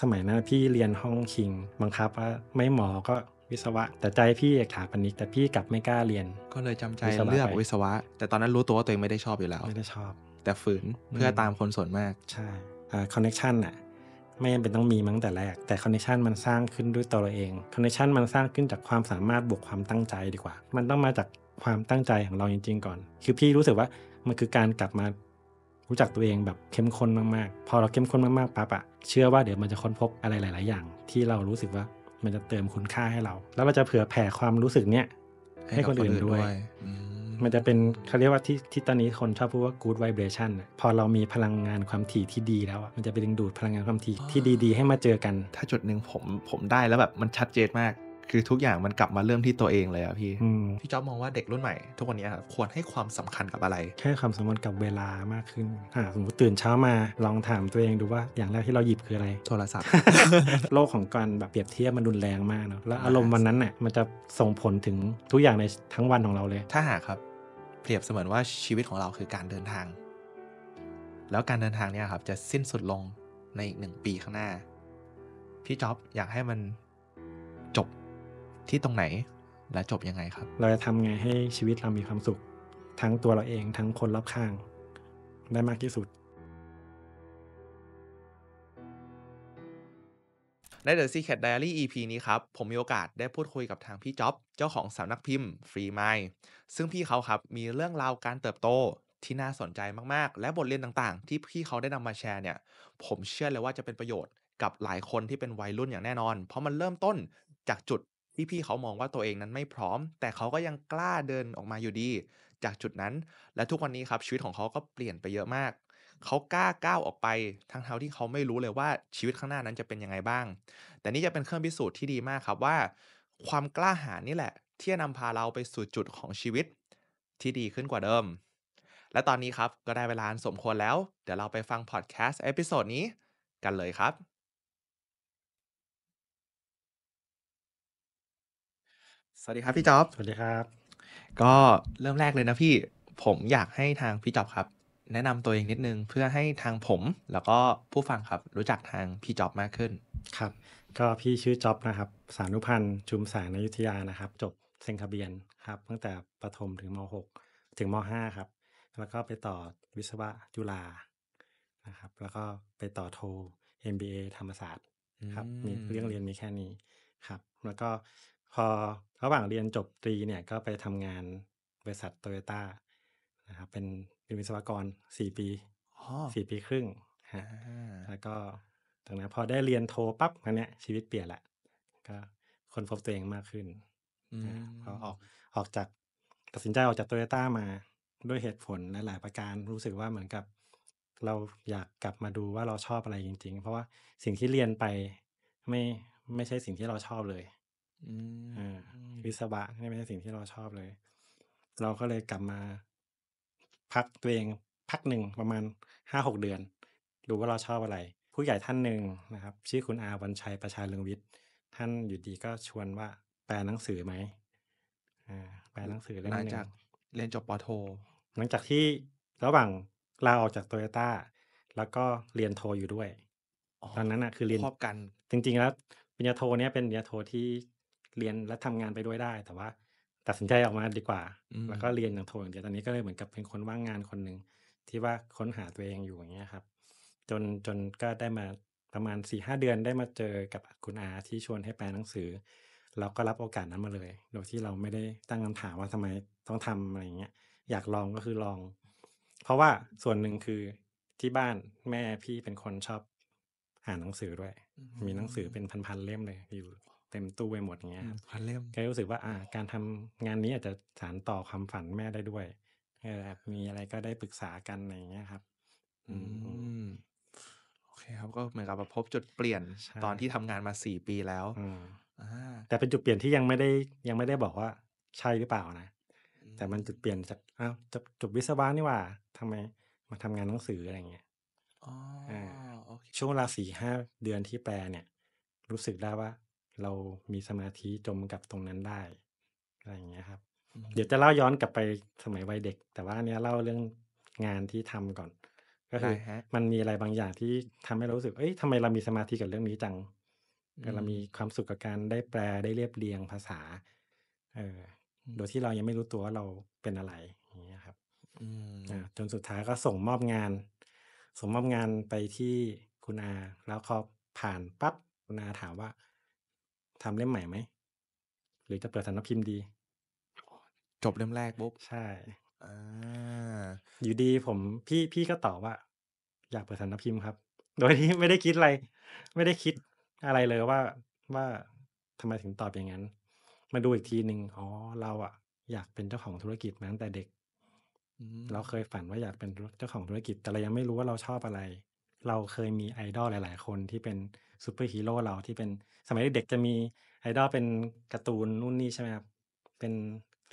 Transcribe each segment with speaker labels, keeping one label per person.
Speaker 1: สมัยนั้นพี่เรียนห้องคิงบังคับว่าไม่หมอก็วิศวะ แต่ใจพี่อยากถาปนิกแต่พี่กลับไม่กล้าเรียน
Speaker 2: ก็เลยจำใจเลือกวิศวะ แต่ตอนนั้นรู้ตัวว่าตัวเองไม่ได้ชอบอยู่แล้วไม่ได้
Speaker 1: ชอบ แต่ฝืนเพื่อ
Speaker 2: ตามคนส่วนมาก ใช่
Speaker 1: คอนเน็ชันอะไม่จำเป็นต้องมีมั้งแต่แรก แต่คอนเนคชันมันสร้างขึ้นด้วยตัวเราเองคอนเนคชันมันสร้างขึ้นจากความสามารถบวกความตั้งใจดีกว่า มันต้องมาจากความตั้งใจของเราจริงๆก่อน คือพี่รู้สึกว่ามันคือการกลับมาู้จักตัวเองแบบเข้มข้นมากๆ พอเราเข้มข้นมากๆปั๊บอะเชื่อว่าเดี๋ยวมันจะค้นพบอะไรหลาย ๆ อย่าง ที่เรารู้สึกว่ามันจะเติมคุณค่าให้เรา แล้วเราจะเผื่อแผ่ความรู้สึกเนี้ยให้คนอื่นด้วย มันจะเป็นเขาเรียกว่าที่ที่ตอนนี้คนชอบพูดว่า good vibration พอเรามีพลังงานความถี่ที่ดีแล้วมันจะไปดึงดูดพลังงานความถี่ที่ดีๆ ให้มาเจอกัน ถ้าจุดหนึ่งผมผม
Speaker 2: ได้แล้วแบบมันชัดเจนมากคือทุกอย่างมันกลับมาเริ่มที่ตัวเองเลยอะพี่ พี่จ๊อบมองว่าเด็กรุ่นใหม่ ทุกวันนี้ครับควรให้ความสำคัญกับอะไร
Speaker 1: แค่ความสำคัญกับเวลามากขึ้นสมมติตื่นเช้ามา ลองถามตัวเองดูว่า อย่างแรกที่เราหยิบคืออะไร โทรศัพท์โลกของการแบบเปรียบเทียบมันรุนแรงมากเนาะแล้วอารมณ์วันนั้นเนี่ยมันจะส่งผลถึงทุกอย่างในทั้งวันของเราเลย ถ้าหากครับ เปรียบเสมือนว่าชีวิตของเราคือการเดินทา
Speaker 2: ง แล้วการเดินทางเนี่ยครับ จะสิ้นสุดลงในอีกหนึ่งปีข้างหน้า พี่จ๊อบอยากให้มันที่ตรงไหนและ
Speaker 1: จบยังไงครับ เราจะทำไงให้ชีวิตเรามีความสุข ทั้งตัวเราเองทั้งคนรอบข้างได้มากที่สุด
Speaker 2: ใน The Secret Diary EP นี้ครับ ผมมีโอกาสได้พูดคุยกับทางพี่จ๊อบเจ้าของสำนักพิมพ์ Free Mind ซึ่งพี่เขาครับ มีเรื่องราวการเติบโตที่น่าสนใจมาก ๆ และบทเรียนต่างๆ ที่พี่เขาได้นำมาแชร์เนี่ย ผมเชื่อเลยว่าจะเป็นประโยชน์กับหลายคนที่เป็นวัยรุ่นอย่างแน่นอน เพราะมันเริ่มต้นจากจุดที่พี่เขามองว่าตัวเองนั้นไม่พร้อม แต่เขาก็ยังกล้าเดินออกมาอยู่ดี จากจุดนั้นและทุกวันนี้ครับชีวิตของเขาก็เปลี่ยนไปเยอะมาก เขากล้าก้าวออกไปทั้งเท่าที่เขาไม่รู้เลยว่าชีวิตข้างหน้านั้นจะเป็นยังไงบ้าง แต่นี่จะเป็นเครื่องพิสูจน์ที่ดีมากครับว่าความกล้าหาญนี่แหละ ที่จะนำพาเราไปสู่จุดของชีวิตที่ดีขึ้นกว่าเดิม และตอนนี้ครับก็ได้เวลาสมควรแล้วเดี๋ยวเราไปฟังพอดแคสต์เอพิโซดนี้กันเลยครับสวัสดีครับพี่จ๊อบ สวัสดีครับ ก็เริ่มแรกเลยนะพี่ ผมอยากให้ทางพี่จ๊อบครับ แนะนำตัวเองนิดนึงเพื่อให้ทางผมแล้วก็ผู้ฟังครับรู้จักทางพี่จ๊อบมากขึ้
Speaker 1: น ครับ ก็พี่ชื่อจ๊อบนะครับ สานุพันธ์ชุมแสงนยุทธยานะครับ จบเซ็งคาเบียนครับตั้งแต่ประถมถึงม .6 ถึงม .5 ครับ แล้วก็ไปต่อวิศวะจุฬานะครับแล้วก็ไปต่อโท MBA ธรรมศาสตร์
Speaker 2: ครับมีเรื่องเรียน
Speaker 1: มีแค่นี้ครับแล้วก็พอระหว่างเรียนจบตรีเนี่ยก็ไปทำงานบริษัทโตโยต้านะครับเป็นเป็นวิศวกรสี่ปีสี่ปีครึ่งฮะแล้วก็ตรงนั้น พอได้เรียนโทปั๊บนั่นเนี่ยชีวิตเปลี่ยนละก็คนพบตัวเองมากขึ้นพอออกออกจากตัดสินใจออกจากโตโยต้ามาด้วยเหตุผลหลายๆประการรู้สึกว่าเหมือนกับเราอยากกลับมาดูว่าเราชอบอะไรจริงๆ เพราะว่าสิ่งที่เรียนไปไม่ไม่ใช่สิ่งที่เราชอบเลยอือาวิศวะนี่ไม่ใช่สิ่งที่เราชอบเลย เราก็เลยกลับมา พักตัวเองพักหนึ่งประมาณห้าหกเดือนดูว่าเราชอบอะไร ผู้ใหญ่ท่านหนึ่งนะครับ ชื่อคุณอาวรนชัยประชาเรืองวิทย์ท่านอยู่ดีก็ชวนว่าแปลหนังสือไหมอาแปลหนังสือเล่หนมงหนึจ่งากเรียนจบปโทหลังจากที่ระหว่างลาออกจากตโยต้าแล้วก็เรียนโทอยู่ด้วยอตอนนั้นน่ะคือเรียคนรอบกัน จริงๆแล้วปริญญาโทเนี้ยเป็นปริญญาโทที่เรียน และทำงานไปด้วยได้ แต่ว่าตัดสินใจออกมาดีกว่าแล้วก็เรียนอย่างโทอย่างเดียวตอนนี้ก็เลยเหมือนกับเป็นคนว่างงานคนหนึ่งที่ว่าค้นหาตัวเองอยู่อย่างเงี้ยครับจนจนก็ได้มาประมาณสี่ห้าเดือนได้มาเจอกับคุณอาที่ชวนให้แปลหนังสือ เราก็รับโอกาสนั้นมาเลยโดยที่เราไม่ได้ตั้งคำถามว่าทำไมต้องทำอะไรเงี้ย อยากลองก็คือลอง เพราะว่าส่วนหนึ่งคือที่บ้านแม่พี่เป็นคนชอบอ่านหนังสือด้วย มีหนังสือเป็นพันๆเล่มเลยอยู่เต็มตู้ไปหมดเงี้ยพันเล่มกรู้สึกว่าอ่า การทำงานนี้อาจจะสานต่อความฝันแม่ได้ด้วยแบบมีอะไรก็ได้ปรึกษากันอะไรเงี้ยครับ อืมโอเค ครับก็เหมือนกับพบจุดเปลี่ยนตอนที่ทำงานมาสี่ปีแล้วอแต่เป็นจุดเปลี่ยนที่ยังไม่ได้ยังไม่ได้บอกว่า ใช่หรือเปล่านะ แต่มันจุดเปลี่ยนจากอ้าวจบจบวิศวะนี่ว่าทำไม มาทำงานหนังสืออะไรเงี้ยออ๋ช่วงเวลาสี่ห้าเดือนที่แปลเนี่ย รู้สึกได้ว่าเรามีสมาธิจมกับตรงนั้นได้อะไรอย่างเงี้ยครับ เดี๋ยวจะเล่าย้อนกลับไปสมัยวัยเด็ก แต่ว่าเนี้ยเล่าเรื่องงานที่ทำก่อน ก็คือ มันมีอะไรบางอย่างที่ทำให้เรารู้สึก เอ้ยทำไมเรามีสมาธิกับเรื่องนี้จังเรามีความสุขกับการได้แปลได้เรียบเรียงภาษาเออโดยที่เรายังไม่รู้ตัวว่าเราเป็นอะไรอย่างเงี้ยครับจนสุดท้ายก็ส่งมอบงานส่งมอบงานไปที่คุณอาแล้วเขาผ่านปับ๊บคุณอาถามว่าทำเล่มใหม่ไหมหรือจะเปิดสำนักพิมพ์ดีจบเล่มแรกปุ๊บใช่ออยู่ดีผมพี่พี่ก็ตอบว่า อยากเปิดสำนักพิมพ์ครับโดยที่ไม่ได้คิดอะไร ไม่ได้คิดอะไรเลยว่าว่าทำไมถึงตอบอย่างนั้น มาดูอีกทีหนึ่งอ๋อเราอ่ะอยากเป็นเจ้าของธุรกิจมาตั้งแต่เด็กเราเคยฝันว่าอยากเป็นเจ้าของธุรกิจแต่เรายังไม่รู้ว่าเราชอบอะไรเราเคยมีไอดอลหลาย ๆ คนที่เป็นซูเปอร์ฮีโร่เราที่เป็นสมัยเด็กจะมีไอดอลเป็นการ์ตูนนู่นนี่ใช่ไหมครับเป็น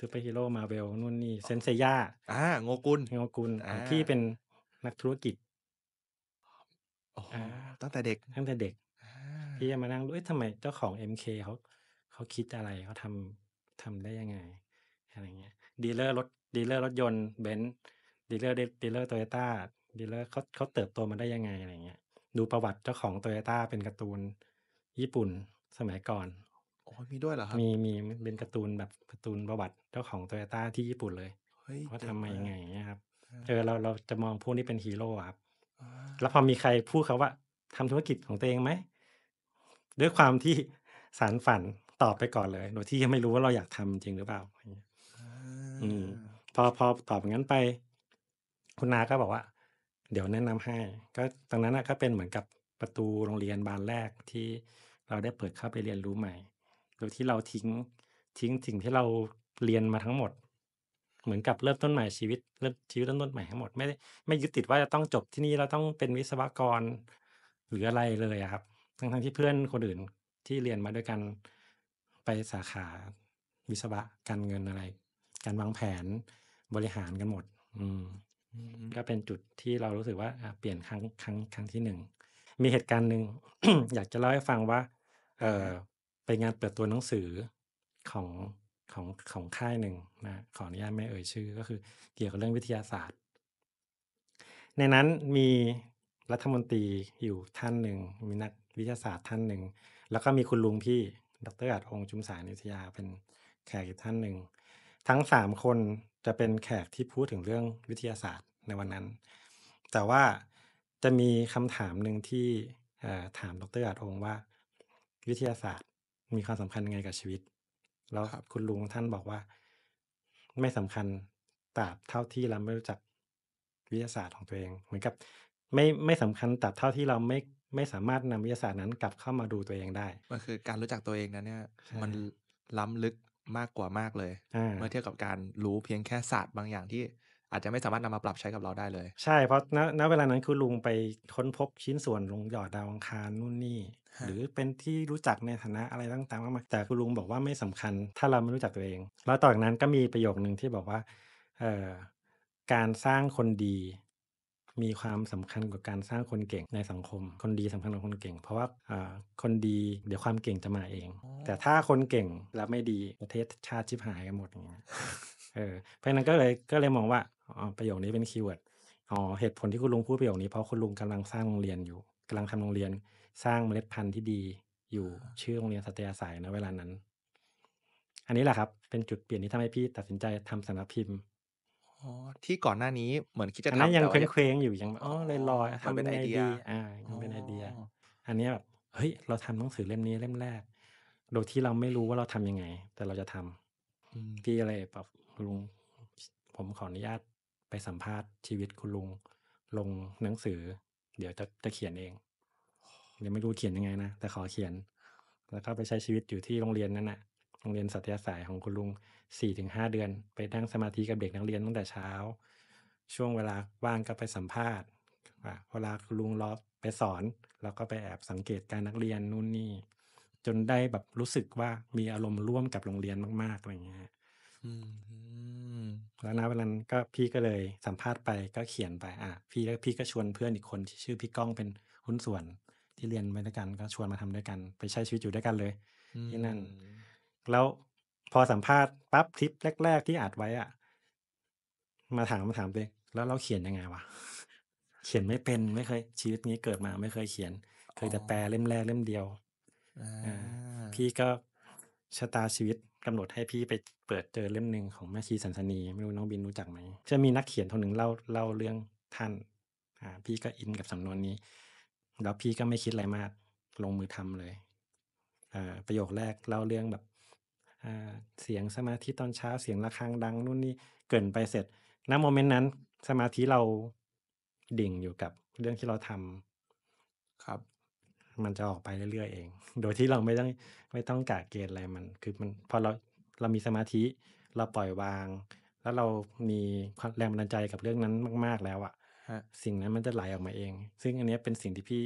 Speaker 1: ซูเปอร์ฮีโร่มาเวลนู่นนี่เซนเซย่าอ่าโงกุลโงกุลพี่เป็นนักธุรกิจตั้งแต่เด็กตั้งแต่เด็กพี่จะมานั่งดูเยทำไมเจ้าของเอ็มเขาเขาคิดอะไรเขาทำทำได้ยังไงอะไรเงี้ยดีลเลอร์รถดีลเลอร์รถยนต์เบนซ์ดีลเลอร์ดีลเลอร์โตโยต้าดีลเลอร์เขาเขาเติบโตมาได้ยังไงอะไรเงี้ยดูประวัติเจ้าของโตโยต้าเป็นการ์ตูนญี่ปุ่นสมัยก่อน โอ้มีด้วยเหรอครับมีมีเป็นการ์ตูนแบบการ์ตูนประวัติเจ้าของโตโยต้าที่ญี่ปุ่นเลยเขาทำมายังไงเงี้ยครับเออเราเราจะมองพวกนี้เป็นฮีโร่ครับแล้วพอมีใครพูดเขาว่า ทำธุรกิจของตัวเองไหมด้วยความที่สารฝันตอบไปก่อนเลยโดยที่ยังไม่รู้ว่าเราอยากทำจริงหรือเปล่าอืมพอพอตอบงั้นไป คุณนาก็บอกว่าเดี๋ยวแนะนำให้ ก็ตรงนั้นก็เป็นเหมือนกับประตูโรงเรียนบานแรกที่เราได้เปิดเข้าไปเรียนรู้ใหม่โดยที่เราทิ้งทิ้งสิ่งที่เราเรียนมาทั้งหมด เหมือนกับเริ่มต้นใหม่ชีวิตเริ่มชีวิตเริ่มต้นใหม่ทั้งหมดไม่ไม่ยึดติดว่าจะต้องจบที่นี่เราต้องเป็นวิศวกรหรืออะไรเลยครับ ทั้งทั้งที่เพื่อนคนอื่นที่เรียนมาด้วยกันไปสาขาวิศวะการเงินอะไร การวางแผนบริหารกันหมด อืมก็เป็นจุดที่เรารู้สึกว่าเปลี่ยนครั้งครั้งครั้งที่หนึ่งมีเหตุการณ์หนึ่งอยากจะเล่าให้ฟังว่าเออไปงานเปิดตัวหนังสือของของของค่ายหนึ่งนะขออนุญาตไม่เอ่ยชื่อก็คือเกี่ยวกับเรื่องวิทยาศาสตร์ ในนั้นมีรัฐมนตรีอยู่ท่านหนึ่งมีนักวิทยาศาสตร์ท่านหนึ่งแล้วก็มีคุณลุงพี่ ดรอัดองค์จุมสารนิทยาเป็นแขกอีกท่านหนึ่งทั้งสามคนจะเป็นแขกที่พูดถึงเรื่องวิทยาศาสตร์ในวันนั้น แต่ว่าจะมีคำถามหนึ่งที่ถามดรอาจองว่า วิทยาศาสตร์มีความสำคัญยังไงกับชีวิต แล้วคคุณลุงท่านบอกว่าไม่สำคัญตราบเท่าที่เราไม่รู้จักวิทยาศาสตร์ของตัวเอง เหมือนกับ ไม่ไม่สำคัญตราบเท่าที่เราไม่ไม่สามารถนำวิทยาศาสตร์นั้นกลับเข้ามาดูตัวเองได้
Speaker 2: มันคือการรู้จักตัวเองนะเนี่ย มันล้ำาลึกมากกว่ามากเลย เมื่อเทียบกับการรู้เพียงแค่ศาสตร์บางอย่างที่อาจจะไม่สามารถนำมาปรับใช้กับเราได้เลย
Speaker 1: ใช่ เพราะณณเวลานั้นคือลุงไปค้นพบชิ้นส่วนลงหยอดดาวอังคารนู่นนี่ หรือเป็นที่รู้จักในฐานะอะไรต่างๆมากมายแต่คุณลุงบอกว่าไม่สำคัญ ถ้าเราไม่รู้จักตัวเอง แล้วต่อจากนั้นก็มีประโยคหนึ่งที่บอกว่าเอ่อการสร้างคนดีมีความสำคัญกว่าการสร้างคนเก่งในสังคม คนดีสำคัญกว่าคนเก่ง เพราะว่าคนดีเดี๋ยวความเก่งจะมาเอง แต่ถ้าคนเก่งแล้วไม่ดีประเทศชาติชิบหายกันหมดอย่างเงี้ยเออเพราะนั้นก็เลยก็เลยมองว่าอ๋อประโยคนี้เป็นคีย์เวิร์ดอ๋อเหตุผลที่คุณลุงพูดประโยคนี้เพราะคุณลุงกำลังสร้างโรงเรียนอยู่กำลังทำโรงเรียน สร้างเมล็ดพันธุ์ที่ดีอยู่ชื่อโรงเรียนสัตยาสายนะเวลานั้น อันนี้แหละครับ เป็นจุดเปลี่ยนที่ทำให้พี่ตัดสินใจทำสำนักพิมพ์
Speaker 2: อ๋อที่ก่อนหน้านี้เหมือนคิดจอัะนทนั้นำยังเ่างคว้งๆ อยู่ยังอ๋อ
Speaker 1: ลอยอทำเป็นไอเดียอ่าอัเป็นไอเดีย อันนี้แบบเฮ้ย เราทำหนังสือเล่มนี้เล่มแรก โดยที่เราไม่รู้ว่าเราทำยังไง แต่เราจะทำำพี่อะไรแบบลุง ผมขออนุญาตไปสัมภาษณ์ชีวิตคุณลุงลงหนังสือ เดี๋ยวจะจะเขียนเอง ยังไม่รู้เขียนยังไงนะแต่ขอเขียน แล้วก็ไปใช้ชีวิตอยู่ที่โรงเรียนนั่นหละโรงเรียนสัตยาสายของคุณลุงสี่ถึงห้าเดือนไปนั่งสมาธิกับเด็กนักเรียนตั้งแต่เช้า ช่วงเวลา ว่างก็ไปสัมภาษณ์เวลาลุงรอไปสอนเราก็ไปแอบสังเกตการนักเรียนนู่นนี่จนได้แบบรู้สึกว่ามีอารมณ์ร่วมกับโรงเรียนมาก ๆอะไรเงี้ยแล้วนะวันนั้นก็พี่ก็เลยสัมภาษณ์ไปก็เขียนไป อ่ะ พี่แล้วพี่ก็ชวนเพื่อนอีกคนที่ชื่อพี่ก้องเป็นหุ้นส่วนที่เรียนมาด้วยกัน ก็ชวนมาทำด้วยกัน ไปใช้ชีวิตอยู่ด้วยกันเลยที่นั่นแล้วพอสัมภาษณ์ปั๊บทิปแรกๆที่อัดไว้อะมาถามมาถามไปเองแล้วเราเขียนยังไงวะเขียนไม่เป็นไม่เคยชีวิตนี้เกิดมาไม่เคยเขียน เคยแต่แปลเล่มแรกเล่มเดียวพี่ก็ชะตาชีวิตกำหนดให้พี่ไปเปิดเจอเล่มหนึ่งของแม่ชีสันสนี ไม่รู้ น้องบินรู้จักไหมจะมีนักเขียนคนหนึ่งเล่าเล่าเรื่องท่านอ่าพี่ก็อินกับสำนวนนี้ แล้วพี่ก็ไม่คิดอะไรมากลงมือทำเลย อ่า ประโยคแรกเล่าเรื่องแบบเสียงสมาธิตอนเช้าเสียงะฆังดังนู่นนี่เกินไปเสร็จณโมเมนต์นั้นสมาธิเราดิ่งอยู่กับเรื่องที่เราทำครับมันจะออกไปเรื่อยๆเอง โดยที่เราไม่ต้องไม่ต้องกะเกณฑ์อะไรมัน คือมันพอเราเรามีสมาธิ เราปล่อยวาง แล้วเรามีความแรงบันดาลใจกับเรื่องนั้นมาก ๆแล้วอะ่ะสิ่งนั้นมันจะไหลออกมาเอง ซึ่งอันนี้เป็นสิ่งที่พี่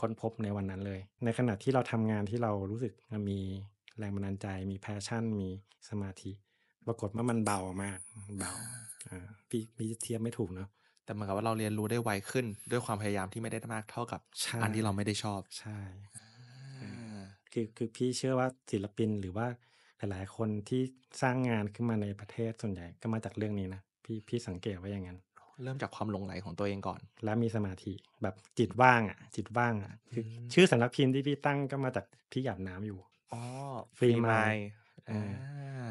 Speaker 1: ค้นพบในวันนั้นเลย ในขณะที่เราทำงานที่เรารู้สึกมีแรงบันดาลใจ มีแพชชั่น มีสมาธิ ปรากฏว่ามันเบามากเบาอ่าพี่พี่เทียบไม่ถูกเนาะ แต่เหมือนกับว่าเราเรียนรู้ได้ไวขึ้น ด้วยความพยายาม
Speaker 2: ที่ไม่ได้มากเท่ากับอันที่เราไม่ได้ชอบ ใช่
Speaker 1: คือคือพี่เชื่อว่าศิลปินหรือว่าหลายๆ คนที่สร้างงานขึ้นมาในประเทศส่วนใหญ่ก็มาจากเรื่องนี้นะ พี่พี่สังเกตว่าอย่างนั้น เริ่มจากความหลงไหลของตัวเองก่อน และมีสมาธิแบบจิตว่างอ่ะ จิตว่างอ่ะคือชื่อสำนักพิมพ์ที่พี่ตั้งก็มาจากพี่หยาบน้ำอยู่อ๋
Speaker 2: อ f r e ม f r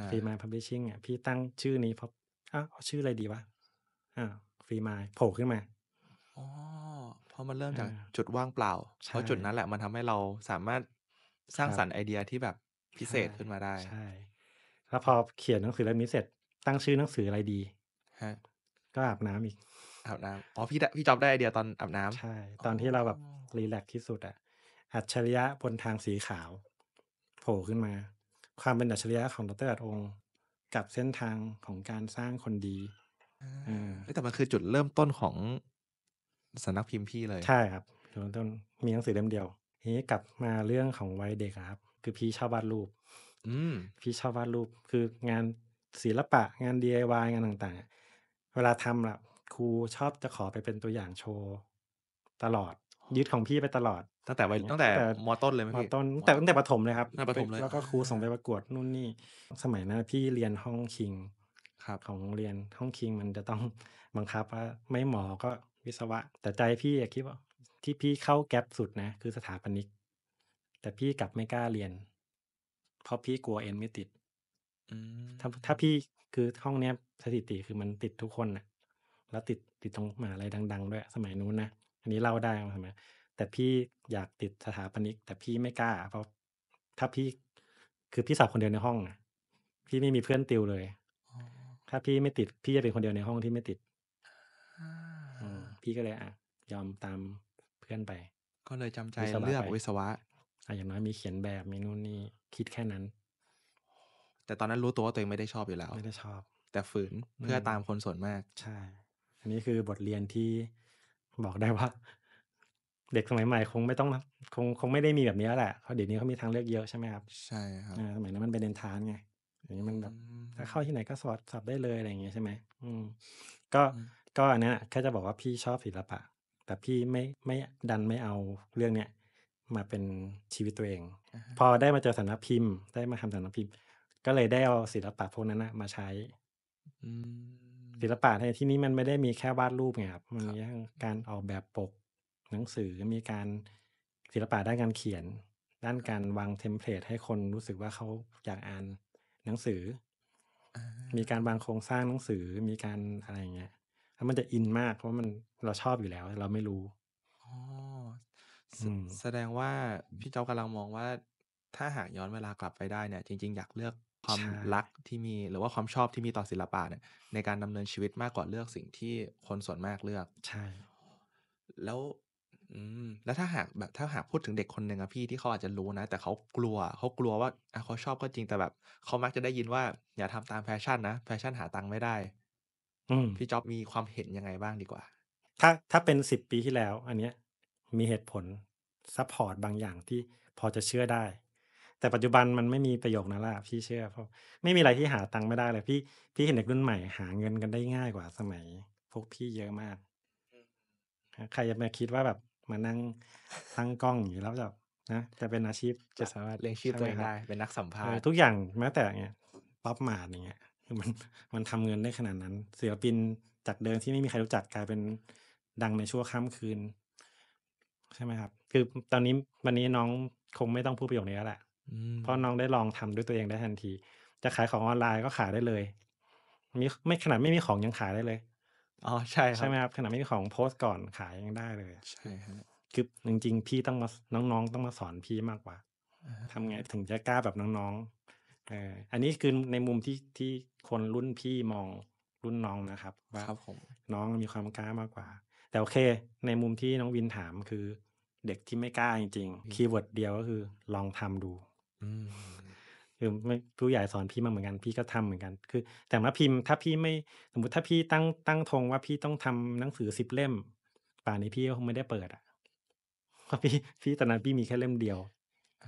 Speaker 1: ฟรี i n d Mind ิ่ชิ่งอ่ะพี่ตั้งชื่อนี้เพราะอ้าวเอาชื่ออะไรดีวะอ่า Free m i โผล่ขึ้นมาอ๋อ
Speaker 2: เพราะมันเริ่มจาก จุดว่างเปล่าเพราะจุดนั้นแหละมันทำให้เราสามารถสร้างสรรค์ไอเดียที่แบบพิเศษขึ้นมาได้ใช่
Speaker 1: แล้วพอเขียนหนังสือเล่มนี้เสร็จ ตั้งชื่อหนังสืออะไรดีฮะก็อาบน้ำอีกอาบน้ำอ๋อพี่พี่จอบได้ไอเดียตอนอาบน้ำใช่ตอนที่เราแบบรีแลกซ์ที่สุดอะอัจฉริยะบนทางสีขาวโผล่ขึ้นมาความเป็นอัจฉริยะของดรอัดองกับเส้นทางของการสร้างคนดีแต่มันคือจุดเริ่มต้นของสนักพิมพ์พี่เลย ใช่ครับเริ่มต้นมีหนังสือเล่มเดียวทีนี้กลับมาเรื่องของวัยเด็กครับ คือพี่ชอบวาดรูป อืพี่ชอบวาดรูป คืองานศิลปะงาน DIY งานต่างๆ เวลาทำล่ะครูชอบจะขอไปเป็นตัวอย่างโชว์ตลอดยึดของพี่ไปตลอดตั้งแต่วัยตั้งแต่มอต้นเลยไหมมอพี่ต้นตั้งแต่ตั้งแต่ประถมเลยครับตั้งแต่ประถมเลยแล้วก็ครูส่งไปประกวดนู่นนี่ สมัยนั้นพี่เรียนห้องคิงครับ ของโรงเรียนห้องคิงมันจะต้องบังคับว่าไม่หมอ ก็วิศวะ แต่ใจพี่อะคิดว่าที่พี่เข้าแก๊ปสุดนะ คือสถาปนิกแต่พี่กลับไม่กล้าเรียนเพราะพี่กลัวเอ็นไม่ติดถ้าถ้าพี่คือห้องเนี้ยสถิติคือมันติดทุกคนนะแล้วติดติดตรงมหาลัยดัง ๆ ด้วย สมัยนู้นนะอันนี้เล่าได้ใช่ไหมแต่พี่อยากติดสถาปนิก แต่พี่ไม่กล้า เพราะถ้าพี่คือพี่สาวคนเดียวในห้องพี่ไม่มีเพื่อนติวเลยถ้าพี่ไม่ติด พี่จะเป็นคนเดียวในห้องที่ไม่ติดพี่ก็เลย อ่ะ ยอมตามเพื่อนไป ก็เลยจำใจเลือกวิศวะอะอย่างน้อยมีเขียนแบบมีนู่นนี่คิดแค่นั้น
Speaker 2: แต่ตอนนั้นรู้ตัวว่าตัวเองไม่ได้ชอบ
Speaker 1: อยู่แล้ว ไม่ได้ชอบ แต่ฝืนเพื่อตามคนส่วนมากใช่ อันนี้คือบทเรียนที่บอกได้ว่า เด็กสมัยใหม่คงไม่ต้องคงคงไม่ได้มีแบบนี้แหละเพราะเดี๋ยวนี้เขามีทางเลือกเยอะใช่ไหมครับใช่ครับสมัยนั้นมันเป็นเดนทานไงอย่างนี้มันแบบถ้าเข้าที่ไหนก็สอดสับได้เลยอะไรอย่างเงี้ยใช่ไหมอืมก็ก็อันนี้แค่จะบอกว่าพี่ชอบศิลปะ แต่พี่ไม่ไม่ดันไม่เอาเรื่องเนี้ยมาเป็นชีวิตตัวเอง พอได้มาเจอสำนักพิมพ์ได้มาทำสำนักพิมพ์ ก็เลยได้เอาศิลปะพวกนั้นนะมาใช้ศิลปะในที่นี้มันไม่ได้มีแค่วาดรูปไงครับ มันมีทั้งการออกแบบปกหนังสือ มีการศิลปะด้านการเขียน ด้านการวางเทมเพลตให้คนรู้สึกว่าเขาอยากอ่านหนังสือมีการวางโครงสร้างหนังสือ มีการอะไรเงี้ยแล้วมันจะอินมากเพราะมันเราชอบอยู่แล้ว เราไม่รู้ อ๋อ
Speaker 2: แสดงว่าพี่เจ้ากำลังมองว่า ถ้าหากย้อนเวลากลับไปได้เนี่ย จริงๆอยากเลือกความรักที่มี หรือว่าความชอบที่มีต่อศิลปะเนี่ยในการดำเนินชีวิตมากกว่าเลือกสิ่งที่คนส่วนมากเลือกใช่ แล้ว อืมแล้วถ้าหากแบบถ้าหากพูดถึงเด็กคนหนึ่งอะพี่ที่เขาอาจจะรู้นะ แต่เขากลัวเขากลัวว่าอะเขาชอบก็จริงแต่แบบเขามักจะได้ยินว่า อย่าทำตาม
Speaker 1: แฟชั่น นะแฟชั่นหาตังค์ไม่ได้ อืมพี่จ๊อบมีความเห็นยังไงบ้างดีกว่า ถ้า ถ้าเป็นสิบปีที่แล้ว อันเนี้ย มีเหตุผลซัพพอร์ตบางอย่างที่พอจะเชื่อได้แต่ปัจจุบันมันไม่มีประโยคนั้นละพี่เชื่อเพราะไม่มีอะไรที่หาตังค์ไม่ได้เลยพี่พี่เห็นเด็กรุ่นใหม่หาเงินกันได้ง่ายกว่าสมัยพวกพี่เยอะมากใครจะมาคิดว่าแบบมานั่งตั้งกล้องอยู่แล้วแบบนะจะเป็นอาชีพจะสามารถเลี้ยงชีพตัวเองได้
Speaker 2: เป็นนักสัมภาษณ์ทุ
Speaker 1: กอย่างแม้แต่เนี้ยป๊อปมาดอย่างเงี้ย มันมันทำเงินได้ขนาดนั้นศิลปินจากเดิมที่ไม่มีใครรู้จักกลายเป็นดังในชั่วข้ามคืนใช่ไหมครับ คือตอนนี้วันนี้น้องคงไม่ต้องพูดประโยคนี้แล้วแหละเพราะน้องได้ลองทำด้วยตัวเองได้ทันที จะขายของออนไลน์ก็ขายได้เลย มี ไม่ขนาดไม่มีของยังขายได้เลย อ๋อ ใช่คใช่ไหมครับ ขนาดไม่มีของโพสต์ก่อนขายยังได้เลย ใช่ฮะคือจริงๆพี่ต้องมา น้องๆต้องมาสอนพี่มากกว่าอำทำไงถึงจะกล้าแบบน้องๆ้องอันนี้คือในมุมที่ที่คนรุ่นพี่มองรุ่นน้องนะครับ ว่าน้องมีความกล้ามากกว่า แต่โอเค ในมุมที่น้องวินถามคือเด็กที่ไม่กล้าจริงๆคีย์เวิร์ดเดียวก็คือ ลองทำดูคือไม่ผู้ใหญ่สอนพี่มาเหมือนกัน พี่ก็ทำเหมือนกัน คือ แต่ว่าพิมพ์ถ้าพี่ไม่สมมติถ้าพี่ตั้งตั้งธงว่าพี่ต้องทำหนังสือสิบเล่ม ป่านนี้พี่ก็คงไม่ได้เปิดอ่ะเพราะพี่พี่ตอนนั้นพี่มีแค่เล่มเดียวอ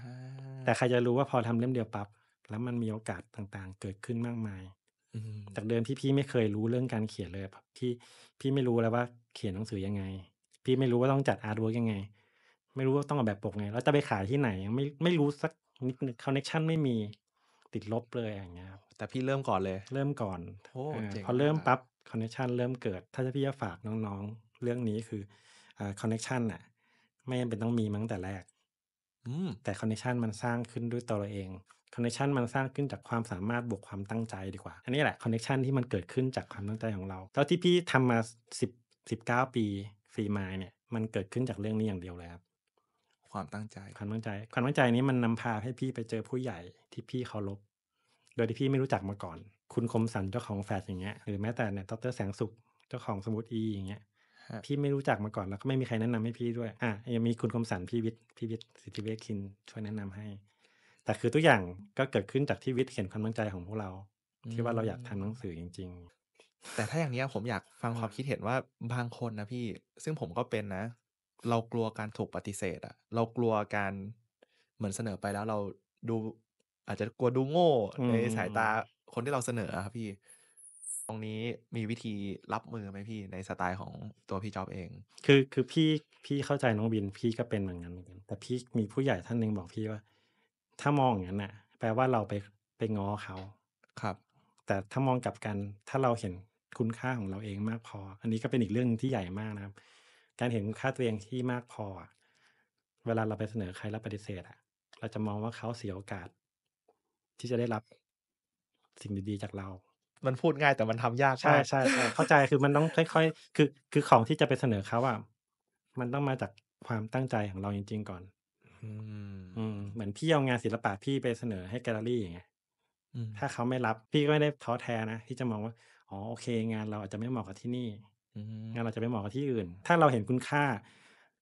Speaker 1: แต่ใครจะรู้ว่าพอทำเล่มเดียวปั๊บแล้วมันมีโอกาสต่างๆ เกิดขึ้นมากมาย อืจากเดิมที่พี่ไม่เคยรู้เรื่องการเขียนเลยพี่พี่ไม่รู้แล้วว่าเขียนหนังสือยังไงพี่ไม่รู้ว่าต้องจัดอาร์ตเวิร์กยังไง ไม่รู้ว่าต้องออกแบบปกไงแล้วจะไปขายที่ไหนไม่ไม่รู้สักนคอนเน็ชันไม่มีติดลบเลยอย่างเงี้ยครับแต่พี่เริ่มก่อนเลย เริ่มก่อนโอเออเพอเริ่มปั๊บคอนเน็ชันเริ่มเกิด ถ้าจะพี่จะฝากน้องๆ เรื่องนี้คือคอนเน็ชันอ่ะไม่จำเป็นต้องมีมั้งแต่แรก อืมแต่คอนเนคชันมันสร้างขึ้นด้วยตัวเราเองคอนเนคชันมันสร้างขึ้นจากความสามารถบวกความตั้งใจดีกว่าอันนี้แหละคอนเนคชันที่มันเกิดขึ้นจากความตั้งใจของเราแล้วที่พี่ทำมาสิบสิบเก้าปีฟรีไมา์เนี่ย มันเกิดขึ้นจากเรื่องนี้อย่างเดียวเลยครับความตั้งใจ ความตั้งใจ ความตั้งใจนี้มันนำพาให้พี่ไปเจอผู้ใหญ่ ที่พี่เคารพโดยที่พี่ไม่รู้จักมาก่อน คุณคมสันเจ้าของแฟดอย่างเงี้ย หรือแม้แต่เนี่ยดรแสงสุขเจ้าของสมุดอีอย่างเงี้ยพี่ไม่รู้จักมาก่อนแล้วก็ไม่มีใครแนะนำให้พี่ด้วย อ่ะยังมีคุณคมสันพี่วิทย์พี่วิทย์สิทธิเวชคินช่วยแนะนำให้ แต่คือทุกอย่างก็เกิดขึ้นจากที่วิทย์เขียนความตั้งใจของพวกเรา ที่ว่าเราอยากทำหนังสือจริง ๆ แต่ถ้าอย่างนี้ผมอยากฟังความคิดเห็นว่าบางคนนะพี่
Speaker 2: ซึ่งผมก็เป็นนะเรากลัวการถูกปฏิเสธอะเรากลัวการเหมือนเสนอไปแล้วเราดู อาจจะกลัวดูโง่ในสายตาคนที่เราเสนอครับ พี่ ตรงนี้มีวิธีรับมือไหมพี่ในสไตล์ของตัวพี่จอบเ
Speaker 1: อง คือคือพี่พี่เข้าใจน้องบินพี่ก็เป็นเหมือนกันเหมือนกันแต่พี่มีผู้ใหญ่ท่านหนึ่งบอกพี่ว่า ถ้ามองอย่างนั้นอ่ะแปลว่าเราไปไปง้อเขา ครับ แต่ถ้ามองกลับกันถ้าเราเห็นคุณค่าของเราเองมากพอ อันนี้ก็เป็นอีกเรื่องที่ใหญ่มากนะครับการเห็นค่าตัวเองที่มากพอ เวลาเราไปเสนอใครแล้วปฏิเสธ อ่ะ เราจะมองว่าเขาเสียโอกาส ที่จะได้รับสิ่งดีๆจากเรา มันพูดง่ายแต่มันทำยาก ใช่ใช่ใช่เข้าใจคือมันต้องค่อย ๆ คือ คือของที่จะไปเสนอเขาอ่ะ มันต้องมาจากความตั้งใจของเราจริงๆ ก่อน อืมเหมือนพี่เอางานศิลปะพี่ไปเสนอให้แกลเลอรี่อย่างเงี้ยถ้าเขาไม่รับพี่ก็ไม่ได้ท้อแท้นะที่จะมองว่า อ๋อโอเค งานเราอาจจะไม่เหมาะกับที่นี่งั้นเราจะไปมองกับที่อื่น ถ้าเราเห็นคุณค่า